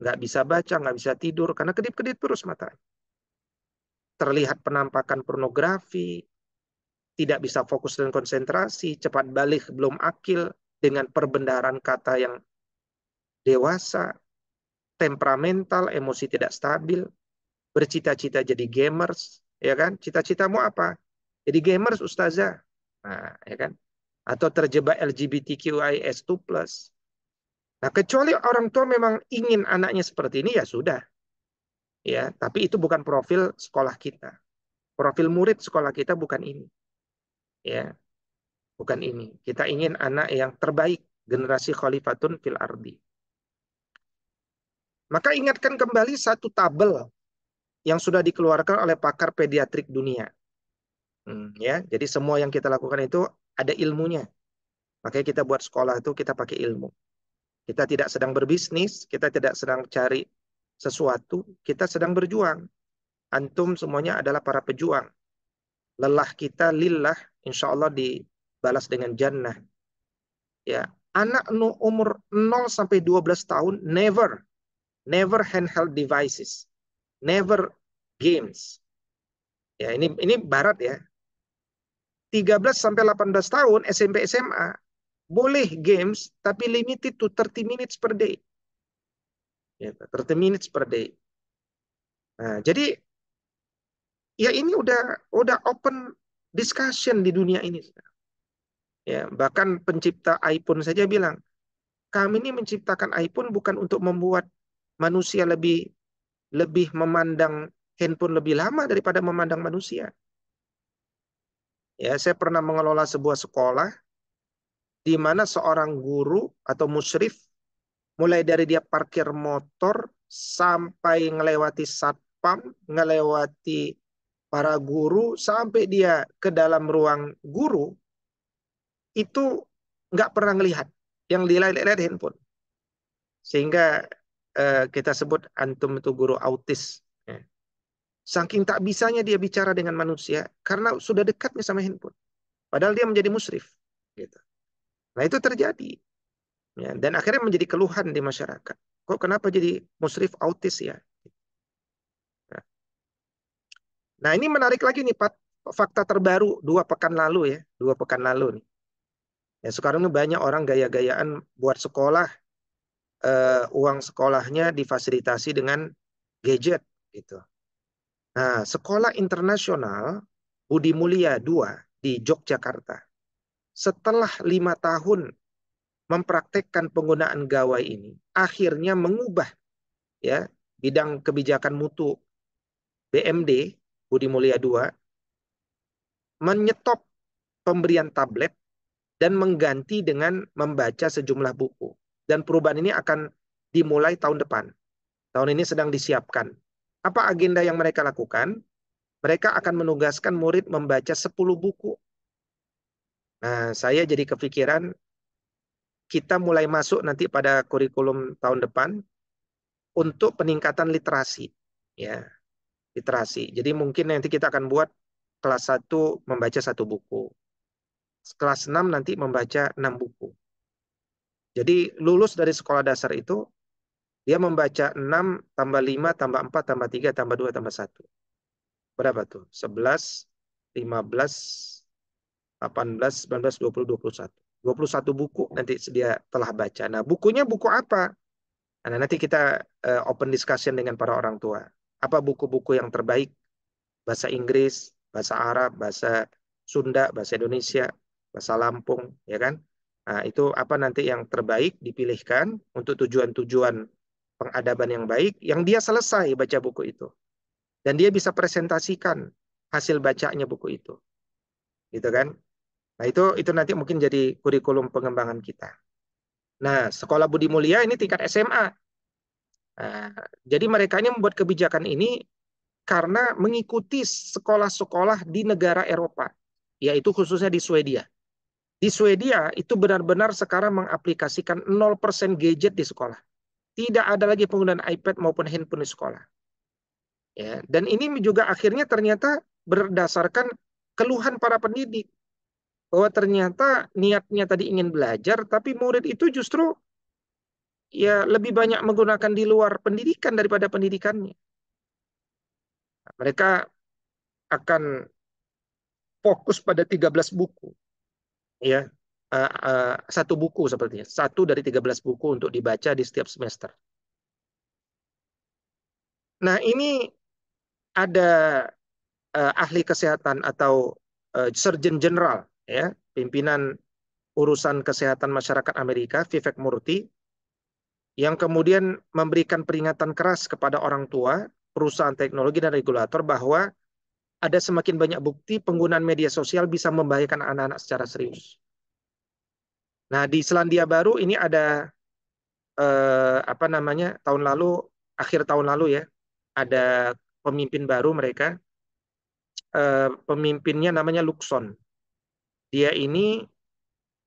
nggak bisa baca, nggak bisa tidur, karena kedip-kedip terus matanya. Terlihat penampakan pornografi, tidak bisa fokus dan konsentrasi, cepat balik, belum akil, dengan perbendaharaan kata yang dewasa, temperamental, emosi tidak stabil, bercita-cita jadi gamers, ya kan? Cita-citamu apa? Jadi gamers, ustazah. Nah, ya kan? Atau terjebak LGBTQIS2+. Nah, kecuali orang tua memang ingin anaknya seperti ini ya sudah. Ya, tapi itu bukan profil sekolah kita. Profil murid sekolah kita bukan ini. Ya. Bukan ini. Kita ingin anak yang terbaik, generasi khalifatun fil ardi. Maka ingatkan kembali satu tabel yang sudah dikeluarkan oleh pakar pediatrik dunia. Hmm, ya, jadi semua yang kita lakukan itu ada ilmunya. Makanya kita buat sekolah itu kita pakai ilmu. Kita tidak sedang berbisnis, kita tidak sedang cari sesuatu, kita sedang berjuang. Antum semuanya adalah para pejuang. Lelah kita lillah, insya Allah dibalas dengan jannah. Ya, anak no umur 0 sampai 12 tahun never never handheld devices, never games. Ya, ini ini barat ya. 13 sampai 18 tahun SMP SMA boleh games tapi limited to 30 minutes per day. Ya, 30 minutes per day. Nah, jadi ya ini udah udah open discussion di dunia ini. Ya, bahkan pencipta iPhone saja bilang, kami ini menciptakan iPhone bukan untuk membuat manusia lebih lebih memandang handphone lebih lama daripada memandang manusia. Ya, saya pernah mengelola sebuah sekolah di mana seorang guru atau musyrif mulai dari dia parkir motor sampai ngelewati satpam, ngelewati para guru sampai dia ke dalam ruang guru itu nggak pernah ngelihat yang dilihat handphone sehingga eh, kita sebut antum itu guru autis Saking tak bisanya dia bicara dengan manusia karena sudah dekatnya sama handphone. Padahal dia menjadi musrif. Gitu. Nah itu terjadi. Ya, dan akhirnya menjadi keluhan di masyarakat. Kok kenapa jadi musrif autis ya? Nah, nah ini menarik lagi nih Pak fakta terbaru dua pekan lalu ya. Dua pekan lalu nih. Ya, sekarang ini banyak orang gaya-gayaan buat sekolah. Uh, uang sekolahnya difasilitasi dengan gadget gitu. Nah, sekolah internasional Budi Mulia II di Yogyakarta. Setelah lima tahun mempraktekkan penggunaan gawai ini, akhirnya mengubah ya bidang kebijakan mutu BMD Budi Mulia II menyetop pemberian tablet dan mengganti dengan membaca sejumlah buku. Dan perubahan ini akan dimulai tahun depan. Tahun ini sedang disiapkan apa agenda yang mereka lakukan? Mereka akan menugaskan murid membaca 10 buku. Nah, saya jadi kepikiran kita mulai masuk nanti pada kurikulum tahun depan untuk peningkatan literasi, ya. Literasi. Jadi mungkin nanti kita akan buat kelas 1 membaca satu buku. Kelas 6 nanti membaca 6 buku. Jadi lulus dari sekolah dasar itu dia membaca 6 tambah 5 tambah 4 tambah 3 tambah 2 tambah 1. Berapa tuh? 11, 15, 18, 19, 20, 21. 21 buku nanti dia telah baca. Nah, bukunya buku apa? Nah, nanti kita uh, open discussion dengan para orang tua. Apa buku-buku yang terbaik? Bahasa Inggris, bahasa Arab, bahasa Sunda, bahasa Indonesia, bahasa Lampung, ya kan? Nah, itu apa nanti yang terbaik dipilihkan untuk tujuan-tujuan pengadaban yang baik yang dia selesai baca buku itu. Dan dia bisa presentasikan hasil bacanya buku itu. Gitu kan? Nah, itu itu nanti mungkin jadi kurikulum pengembangan kita. Nah, sekolah Budi Mulia ini tingkat SMA. Nah, jadi mereka ini membuat kebijakan ini karena mengikuti sekolah-sekolah di negara Eropa, yaitu khususnya di Swedia. Di Swedia itu benar-benar sekarang mengaplikasikan 0% gadget di sekolah. Tidak ada lagi penggunaan iPad maupun handphone di sekolah. Ya, dan ini juga akhirnya ternyata berdasarkan keluhan para pendidik bahwa ternyata niatnya tadi ingin belajar tapi murid itu justru ya lebih banyak menggunakan di luar pendidikan daripada pendidikannya. Mereka akan fokus pada 13 buku. Ya, Eh, eh, satu buku sepertinya, satu dari 13 buku untuk dibaca di setiap semester. Nah, ini ada uh, ahli kesehatan atau uh, surgeon general ya, pimpinan urusan kesehatan masyarakat Amerika, Vivek Murthy yang kemudian memberikan peringatan keras kepada orang tua, perusahaan teknologi dan regulator bahwa ada semakin banyak bukti penggunaan media sosial bisa membahayakan anak-anak secara serius. Nah, di Selandia Baru ini ada eh, apa namanya? tahun lalu akhir tahun lalu ya, ada pemimpin baru mereka. Eh, pemimpinnya namanya Luxon. Dia ini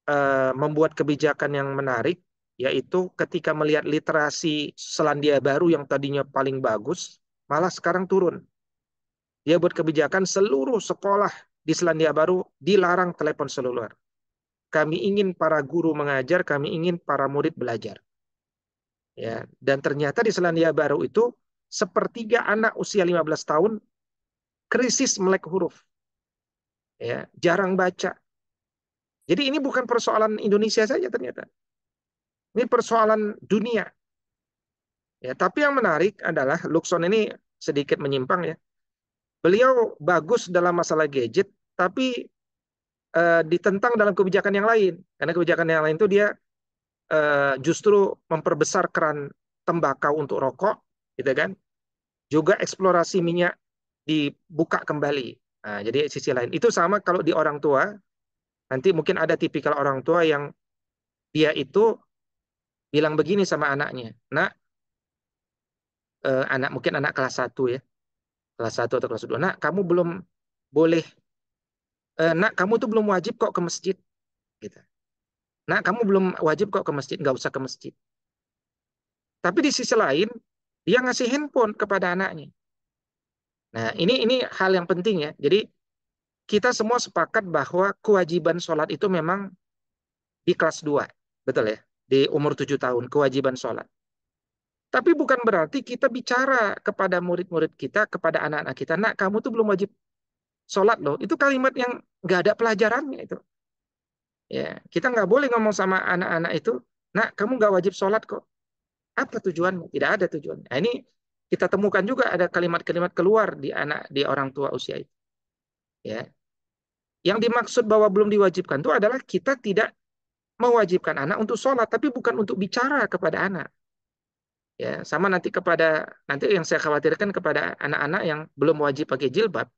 eh, membuat kebijakan yang menarik yaitu ketika melihat literasi Selandia Baru yang tadinya paling bagus malah sekarang turun. Dia buat kebijakan seluruh sekolah di Selandia Baru dilarang telepon seluler kami ingin para guru mengajar, kami ingin para murid belajar. Ya, dan ternyata di Selandia Baru itu sepertiga anak usia 15 tahun krisis melek huruf. Ya, jarang baca. Jadi ini bukan persoalan Indonesia saja ternyata. Ini persoalan dunia. Ya, tapi yang menarik adalah Luxon ini sedikit menyimpang ya. Beliau bagus dalam masalah gadget, tapi Eh, ditentang dalam kebijakan yang lain karena kebijakan yang lain itu dia uh, justru memperbesar keran tembakau untuk rokok gitu kan juga eksplorasi minyak dibuka kembali nah, jadi sisi lain itu sama kalau di orang tua nanti mungkin ada tipikal orang tua yang dia itu bilang begini sama anaknya nak eh, anak mungkin anak kelas satu ya kelas satu atau kelas dua nak kamu belum boleh e, nak kamu tuh belum wajib kok ke masjid gitu nak kamu belum wajib kok ke masjid nggak usah ke masjid tapi di sisi lain dia ngasih handphone kepada anaknya nah ini ini hal yang penting ya jadi kita semua sepakat bahwa kewajiban sholat itu memang di kelas 2 betul ya di umur 7 tahun kewajiban sholat tapi bukan berarti kita bicara kepada murid-murid kita, kepada anak-anak kita, nak kamu tuh belum wajib sholat loh. Itu kalimat yang nggak ada pelajarannya itu. Ya, kita nggak boleh ngomong sama anak-anak itu, nak kamu nggak wajib sholat kok. Apa tujuannya Tidak ada tujuan. Nah, ini kita temukan juga ada kalimat-kalimat keluar di anak di orang tua usia itu. Ya, yang dimaksud bahwa belum diwajibkan itu adalah kita tidak mewajibkan anak untuk sholat, tapi bukan untuk bicara kepada anak. Ya, sama nanti kepada nanti yang saya khawatirkan kepada anak-anak yang belum wajib pakai jilbab,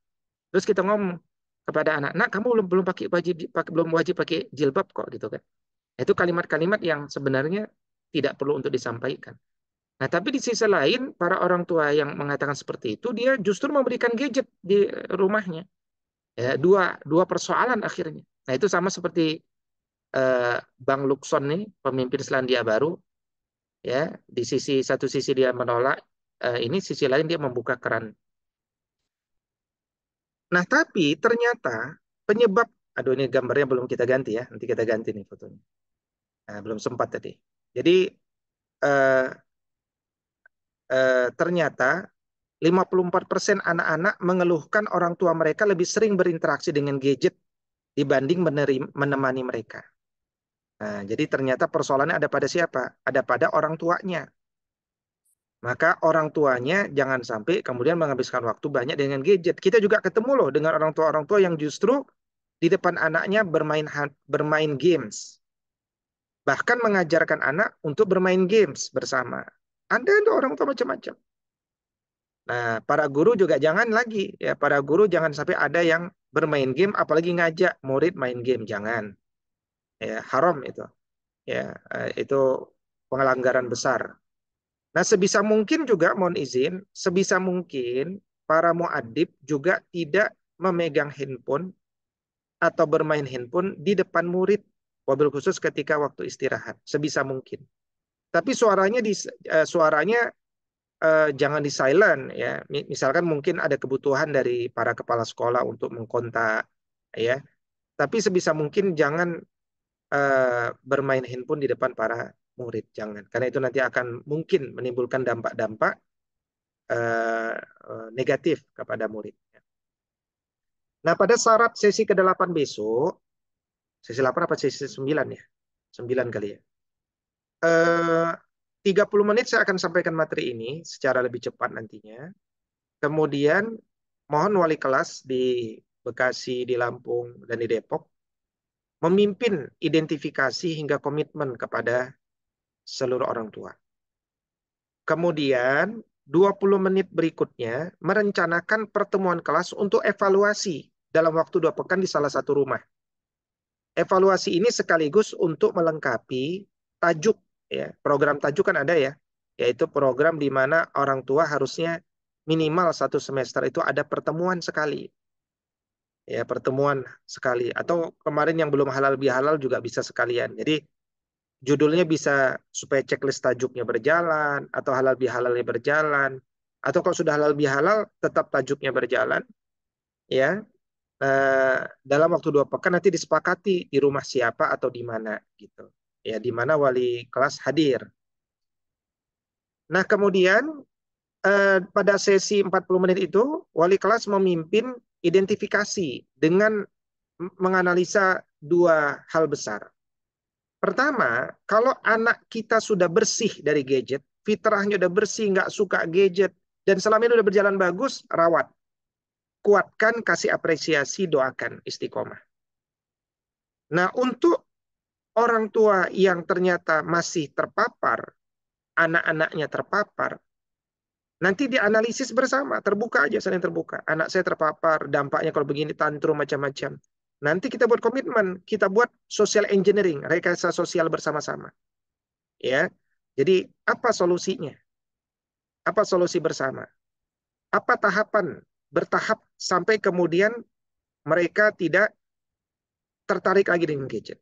Terus kita ngomong kepada anak-anak, kamu belum belum pakai wajib pakai, belum wajib pakai jilbab kok gitu kan. Itu kalimat-kalimat yang sebenarnya tidak perlu untuk disampaikan. Nah, tapi di sisi lain para orang tua yang mengatakan seperti itu dia justru memberikan gadget di rumahnya. Ya, dua dua persoalan akhirnya. Nah, itu sama seperti eh, Bang Lukson nih, pemimpin Selandia Baru. Ya, di sisi satu sisi dia menolak eh, ini, sisi lain dia membuka keran Nah, tapi ternyata penyebab aduh ini gambarnya belum kita ganti ya. Nanti kita ganti nih fotonya. Nah, belum sempat tadi. Jadi eh, eh, ternyata 54% anak-anak mengeluhkan orang tua mereka lebih sering berinteraksi dengan gadget dibanding menerim, menemani mereka. Nah, jadi ternyata persoalannya ada pada siapa? Ada pada orang tuanya. Maka orang tuanya jangan sampai kemudian menghabiskan waktu banyak dengan gadget. Kita juga ketemu loh dengan orang tua-orang tua yang justru di depan anaknya bermain bermain games. Bahkan mengajarkan anak untuk bermain games bersama. Anda ada orang tua macam-macam. Nah, para guru juga jangan lagi ya, para guru jangan sampai ada yang bermain game apalagi ngajak murid main game jangan. Ya, haram itu. Ya, eh, itu pengelanggaran besar Nah, sebisa mungkin juga mohon izin, sebisa mungkin para muadib juga tidak memegang handphone atau bermain handphone di depan murid, wabil khusus ketika waktu istirahat, sebisa mungkin. Tapi suaranya di eh, suaranya uh, jangan di silent ya. Misalkan mungkin ada kebutuhan dari para kepala sekolah untuk mengkontak ya. Tapi sebisa mungkin jangan uh, bermain handphone di depan para murid jangan karena itu nanti akan mungkin menimbulkan dampak-dampak uh, negatif kepada murid. Ya. Nah, pada syarat sesi ke-8 besok, sesi 8 apa sesi 9 ya? 9 kali ya. Eh, tiga 30 menit saya akan sampaikan materi ini secara lebih cepat nantinya. Kemudian mohon wali kelas di Bekasi, di Lampung, dan di Depok memimpin identifikasi hingga komitmen kepada seluruh orang tua. Kemudian 20 menit berikutnya merencanakan pertemuan kelas untuk evaluasi dalam waktu dua pekan di salah satu rumah. Evaluasi ini sekaligus untuk melengkapi tajuk ya. Program tajuk kan ada ya, yaitu program di mana orang tua harusnya minimal satu semester itu ada pertemuan sekali. Ya, pertemuan sekali atau kemarin yang belum halal bihalal juga bisa sekalian. Jadi judulnya bisa supaya checklist tajuknya berjalan atau halal bihalalnya berjalan atau kalau sudah halal bihalal tetap tajuknya berjalan ya e, dalam waktu dua pekan nanti disepakati di rumah siapa atau di mana gitu ya di mana wali kelas hadir nah kemudian e, pada sesi 40 menit itu wali kelas memimpin identifikasi dengan menganalisa dua hal besar Pertama, kalau anak kita sudah bersih dari gadget, fitrahnya sudah bersih, nggak suka gadget, dan selama ini sudah berjalan bagus, rawat. Kuatkan, kasih apresiasi, doakan istiqomah. Nah, untuk orang tua yang ternyata masih terpapar, anak-anaknya terpapar, nanti dianalisis bersama, terbuka aja, saling terbuka. Anak saya terpapar, dampaknya kalau begini tantrum macam-macam. Nanti kita buat komitmen, kita buat social engineering, rekayasa sosial bersama-sama. Ya. Jadi apa solusinya? Apa solusi bersama? Apa tahapan bertahap sampai kemudian mereka tidak tertarik lagi dengan gadget?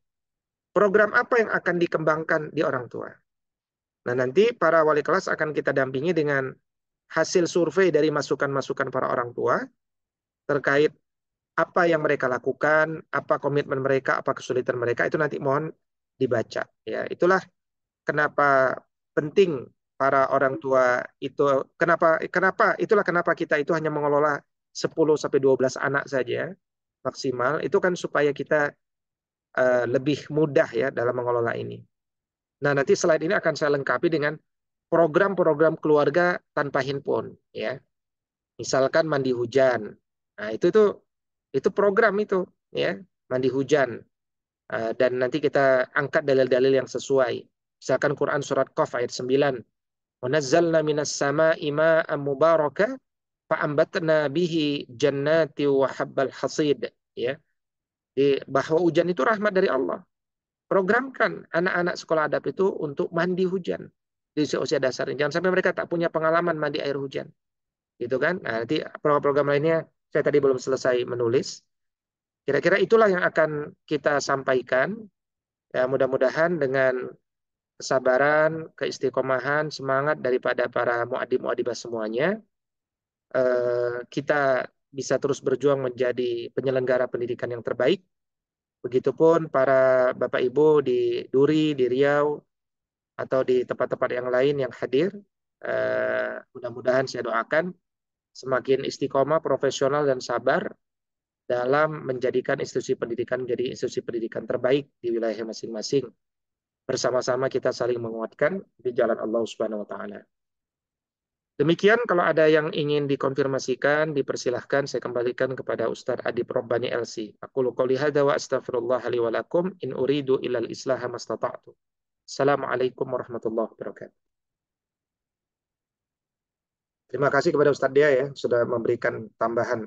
Program apa yang akan dikembangkan di orang tua? Nah, nanti para wali kelas akan kita dampingi dengan hasil survei dari masukan-masukan para orang tua terkait apa yang mereka lakukan, apa komitmen mereka, apa kesulitan mereka itu nanti mohon dibaca. Ya, itulah kenapa penting para orang tua itu kenapa kenapa itulah kenapa kita itu hanya mengelola 10 sampai 12 anak saja maksimal itu kan supaya kita uh, lebih mudah ya dalam mengelola ini. Nah, nanti slide ini akan saya lengkapi dengan program-program keluarga tanpa handphone ya. Misalkan mandi hujan. Nah, itu tuh itu program itu, ya mandi hujan. Eh, dan nanti kita angkat dalil-dalil yang sesuai. Misalkan Quran surat Qaf ayat 9. munazzalna minas sama'i ma'an mubaraka fa'ambatna bihi jannati wa habbal hasid. Ya. Di, bahwa hujan itu rahmat dari Allah. Programkan anak-anak sekolah adab itu untuk mandi hujan di usia dasar. Jangan sampai mereka tak punya pengalaman mandi air hujan. Gitu kan? Nah, nanti program-program lainnya saya tadi belum selesai menulis. Kira-kira itulah yang akan kita sampaikan. Ya, mudah-mudahan dengan kesabaran, keistiqomahan, semangat daripada para muadib-muadibah semuanya, eh, kita bisa terus berjuang menjadi penyelenggara pendidikan yang terbaik. Begitupun para Bapak Ibu di Duri, di Riau, atau di tempat-tempat yang lain yang hadir. Eh, mudah-mudahan saya doakan semakin istiqomah, profesional, dan sabar dalam menjadikan institusi pendidikan menjadi institusi pendidikan terbaik di wilayah masing-masing. Bersama-sama kita saling menguatkan di jalan Allah Subhanahu wa taala. Demikian kalau ada yang ingin dikonfirmasikan, dipersilahkan saya kembalikan kepada Ustadz Adi Robbani LC. Aku luka lihat wa astaghfirullah li walakum in uridu ilal islaha mastata'tu. Assalamualaikum warahmatullahi wabarakatuh. Terima kasih kepada Ustadz Dia ya sudah memberikan tambahan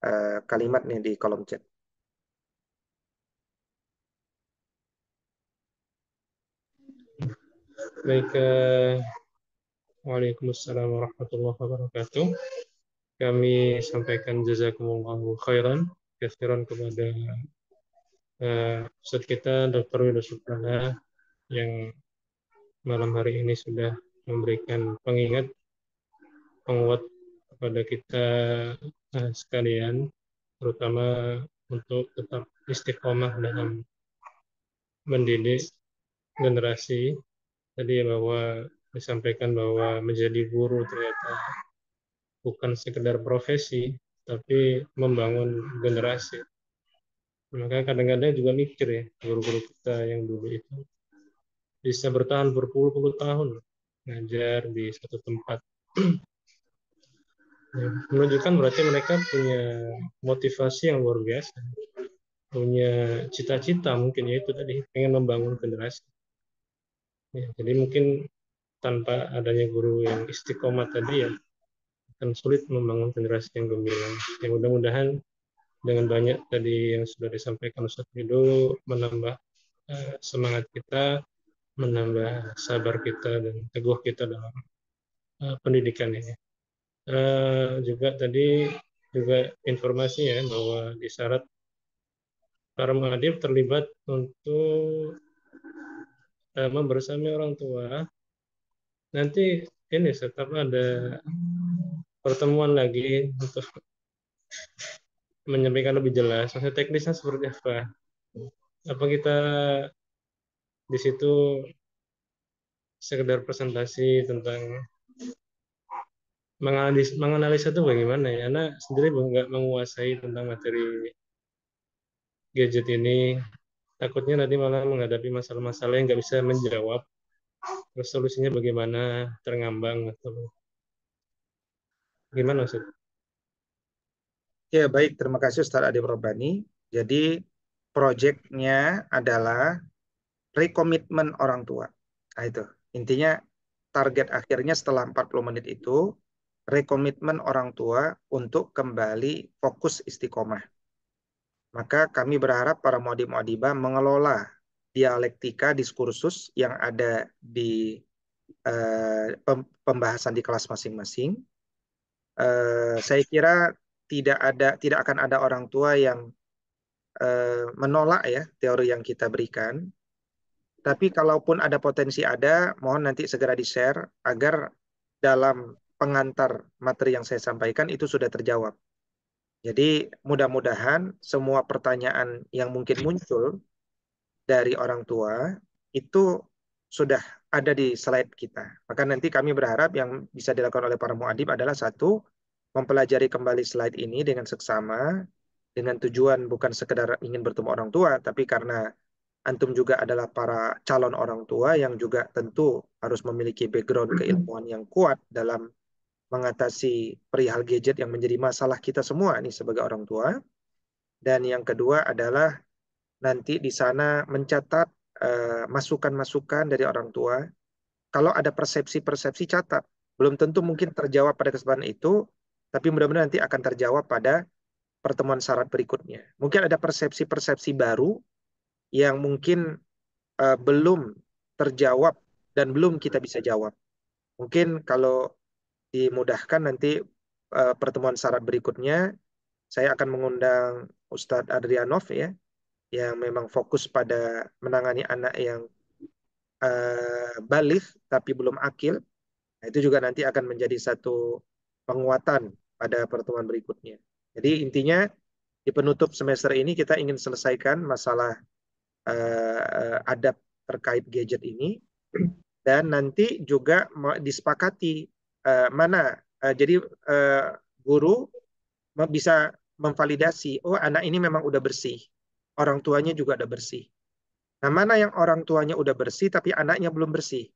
uh, kalimat nih di kolom chat. Baik, uh, Waalaikumsalam warahmatullahi wabarakatuh. Kami sampaikan jazakumullahu khairan kasiran kepada uh, kita Dr. Widodo Suprana yang malam hari ini sudah memberikan pengingat penguat kepada kita uh, sekalian, terutama untuk tetap istiqomah dalam mendidik generasi. Tadi bahwa disampaikan bahwa menjadi guru ternyata bukan sekedar profesi, tapi membangun generasi. Maka kadang-kadang juga mikir ya, guru-guru kita yang dulu itu bisa bertahan berpuluh-puluh tahun ngajar di satu tempat menunjukkan berarti mereka punya motivasi yang luar biasa punya cita-cita mungkin yaitu tadi pengen membangun generasi ya, jadi mungkin tanpa adanya guru yang istiqomah tadi ya akan sulit membangun generasi yang gemilang ya mudah-mudahan dengan banyak tadi yang sudah disampaikan Ustaz Ridho menambah uh, semangat kita menambah sabar kita dan teguh kita dalam uh, pendidikan ini uh, juga tadi juga informasi ya bahwa syarat para muadib terlibat untuk uh, eh, membersamai orang tua. Nanti ini tetap ada pertemuan lagi untuk menyampaikan lebih jelas. Maksudnya teknisnya seperti apa? Apa kita di situ sekedar presentasi tentang menganalisa, menganalisa itu bagaimana ya? anak sendiri nggak menguasai tentang materi gadget ini. Takutnya nanti malah menghadapi masalah-masalah yang nggak bisa menjawab. Resolusinya bagaimana? Terngambang atau gimana sih Ya baik, terima kasih Ustaz Adi Probani. Jadi proyeknya adalah rekomitmen orang tua. Nah itu, intinya target akhirnya setelah 40 menit itu rekomitmen orang tua untuk kembali fokus istiqomah. Maka kami berharap para modim modiba mengelola dialektika diskursus yang ada di eh, pembahasan di kelas masing-masing. Eh, saya kira tidak ada tidak akan ada orang tua yang eh, menolak ya teori yang kita berikan. Tapi kalaupun ada potensi ada, mohon nanti segera di-share agar dalam pengantar materi yang saya sampaikan itu sudah terjawab. Jadi mudah-mudahan semua pertanyaan yang mungkin muncul dari orang tua itu sudah ada di slide kita. Maka nanti kami berharap yang bisa dilakukan oleh para muadib adalah satu, mempelajari kembali slide ini dengan seksama, dengan tujuan bukan sekedar ingin bertemu orang tua, tapi karena antum juga adalah para calon orang tua yang juga tentu harus memiliki background keilmuan yang kuat dalam mengatasi perihal gadget yang menjadi masalah kita semua nih sebagai orang tua. Dan yang kedua adalah nanti di sana mencatat eh, masukan-masukan uh, dari orang tua. Kalau ada persepsi-persepsi catat. Belum tentu mungkin terjawab pada kesempatan itu, tapi mudah-mudahan nanti akan terjawab pada pertemuan syarat berikutnya. Mungkin ada persepsi-persepsi baru yang mungkin uh, belum terjawab dan belum kita bisa jawab. Mungkin kalau dimudahkan nanti uh, pertemuan syarat berikutnya saya akan mengundang Ustadz Adrianov ya yang memang fokus pada menangani anak yang uh, balik tapi belum akil. Nah, itu juga nanti akan menjadi satu penguatan pada pertemuan berikutnya. Jadi intinya di penutup semester ini kita ingin selesaikan masalah uh, adab terkait gadget ini dan nanti juga disepakati Eh, mana uh, jadi uh, guru bisa memvalidasi oh anak ini memang udah bersih orang tuanya juga udah bersih nah mana yang orang tuanya udah bersih tapi anaknya belum bersih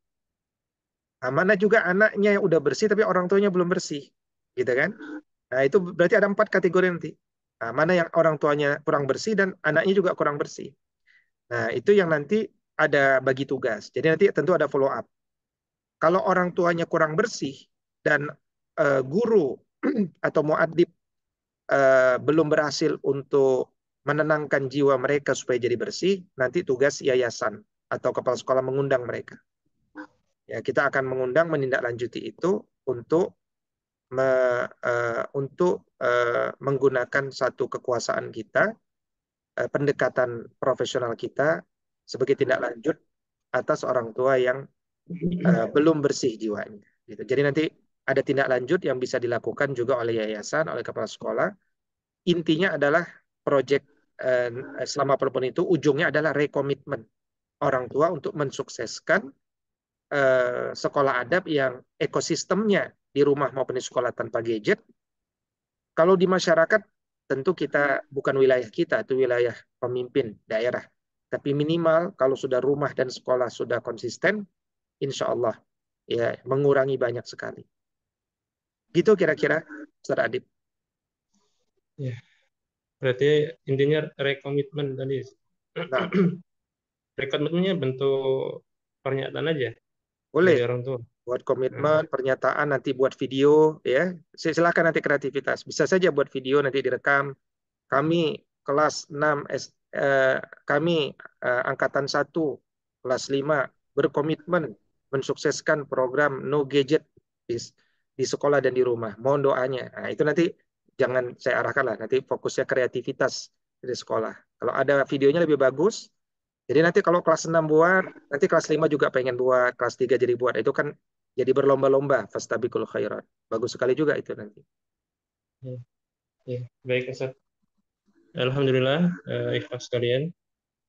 nah, mana juga anaknya yang udah bersih tapi orang tuanya belum bersih gitu kan nah itu berarti ada empat kategori nanti nah, mana yang orang tuanya kurang bersih dan anaknya juga kurang bersih nah itu yang nanti ada bagi tugas jadi nanti tentu ada follow up kalau orang tuanya kurang bersih dan uh, guru atau muadib uh, eh, belum berhasil untuk menenangkan jiwa mereka supaya jadi bersih, nanti tugas yayasan atau kepala sekolah mengundang mereka. Ya, kita akan mengundang menindaklanjuti itu untuk me, uh, untuk uh, menggunakan satu kekuasaan kita, uh, pendekatan profesional kita sebagai tindak lanjut atas orang tua yang uh, belum bersih jiwanya. Gitu. Jadi nanti ada tindak lanjut yang bisa dilakukan juga oleh yayasan, oleh kepala sekolah. Intinya adalah proyek eh, selama perempuan itu ujungnya adalah rekomitmen orang tua untuk mensukseskan eh, sekolah adab yang ekosistemnya di rumah maupun di sekolah tanpa gadget. Kalau di masyarakat tentu kita bukan wilayah kita, itu wilayah pemimpin daerah. Tapi minimal kalau sudah rumah dan sekolah sudah konsisten, insya Allah ya mengurangi banyak sekali. Gitu kira-kira, Ustaz Adib. Ya. Berarti intinya rekomitmen tadi. Nah. rekomitmennya bentuk pernyataan aja. Boleh. orang tua. Buat komitmen, hmm. pernyataan, nanti buat video, ya. Silakan nanti kreativitas. Bisa saja buat video nanti direkam. Kami kelas 6 eh, kami eh, angkatan 1 kelas 5 berkomitmen mensukseskan program No Gadget di sekolah dan di rumah. Mohon doanya. Nah, itu nanti jangan saya arahkan lah. Nanti fokusnya kreativitas di sekolah. Kalau ada videonya lebih bagus. Jadi nanti kalau kelas 6 buat, nanti kelas 5 juga pengen buat, kelas 3 jadi buat. Itu kan jadi berlomba-lomba. Fastabikul khairat. Bagus sekali juga itu nanti. Ya. Ya. baik Ustaz. Alhamdulillah, uh, ikhlas kalian.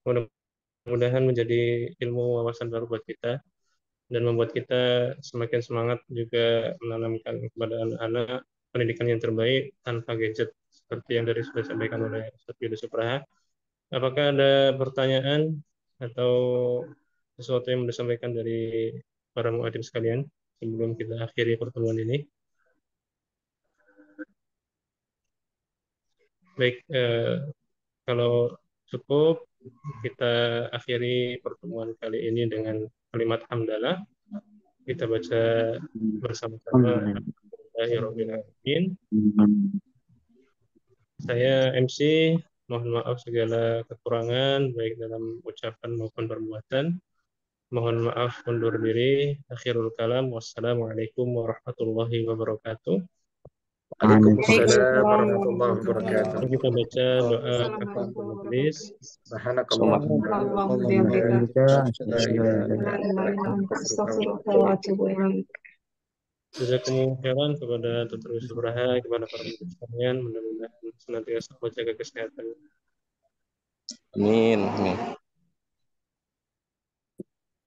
Mudah-mudahan menjadi ilmu wawasan baru buat kita dan membuat kita semakin semangat juga menanamkan kepada anak-anak pendidikan yang terbaik tanpa gadget seperti yang dari sudah sampaikan oleh Ustaz Yudi Supraha. Apakah ada pertanyaan atau sesuatu yang sudah disampaikan dari para muadim sekalian sebelum kita akhiri pertemuan ini? Baik, eh, kalau cukup kita akhiri pertemuan kali ini dengan kalimat hamdalah kita baca bersama-sama Bismillahirrahmanirrahim saya MC mohon maaf segala kekurangan baik dalam ucapan maupun perbuatan mohon maaf undur diri akhirul kalam wassalamualaikum warahmatullahi wabarakatuh warahmatullahi wabarakatuh. baca doa Amin.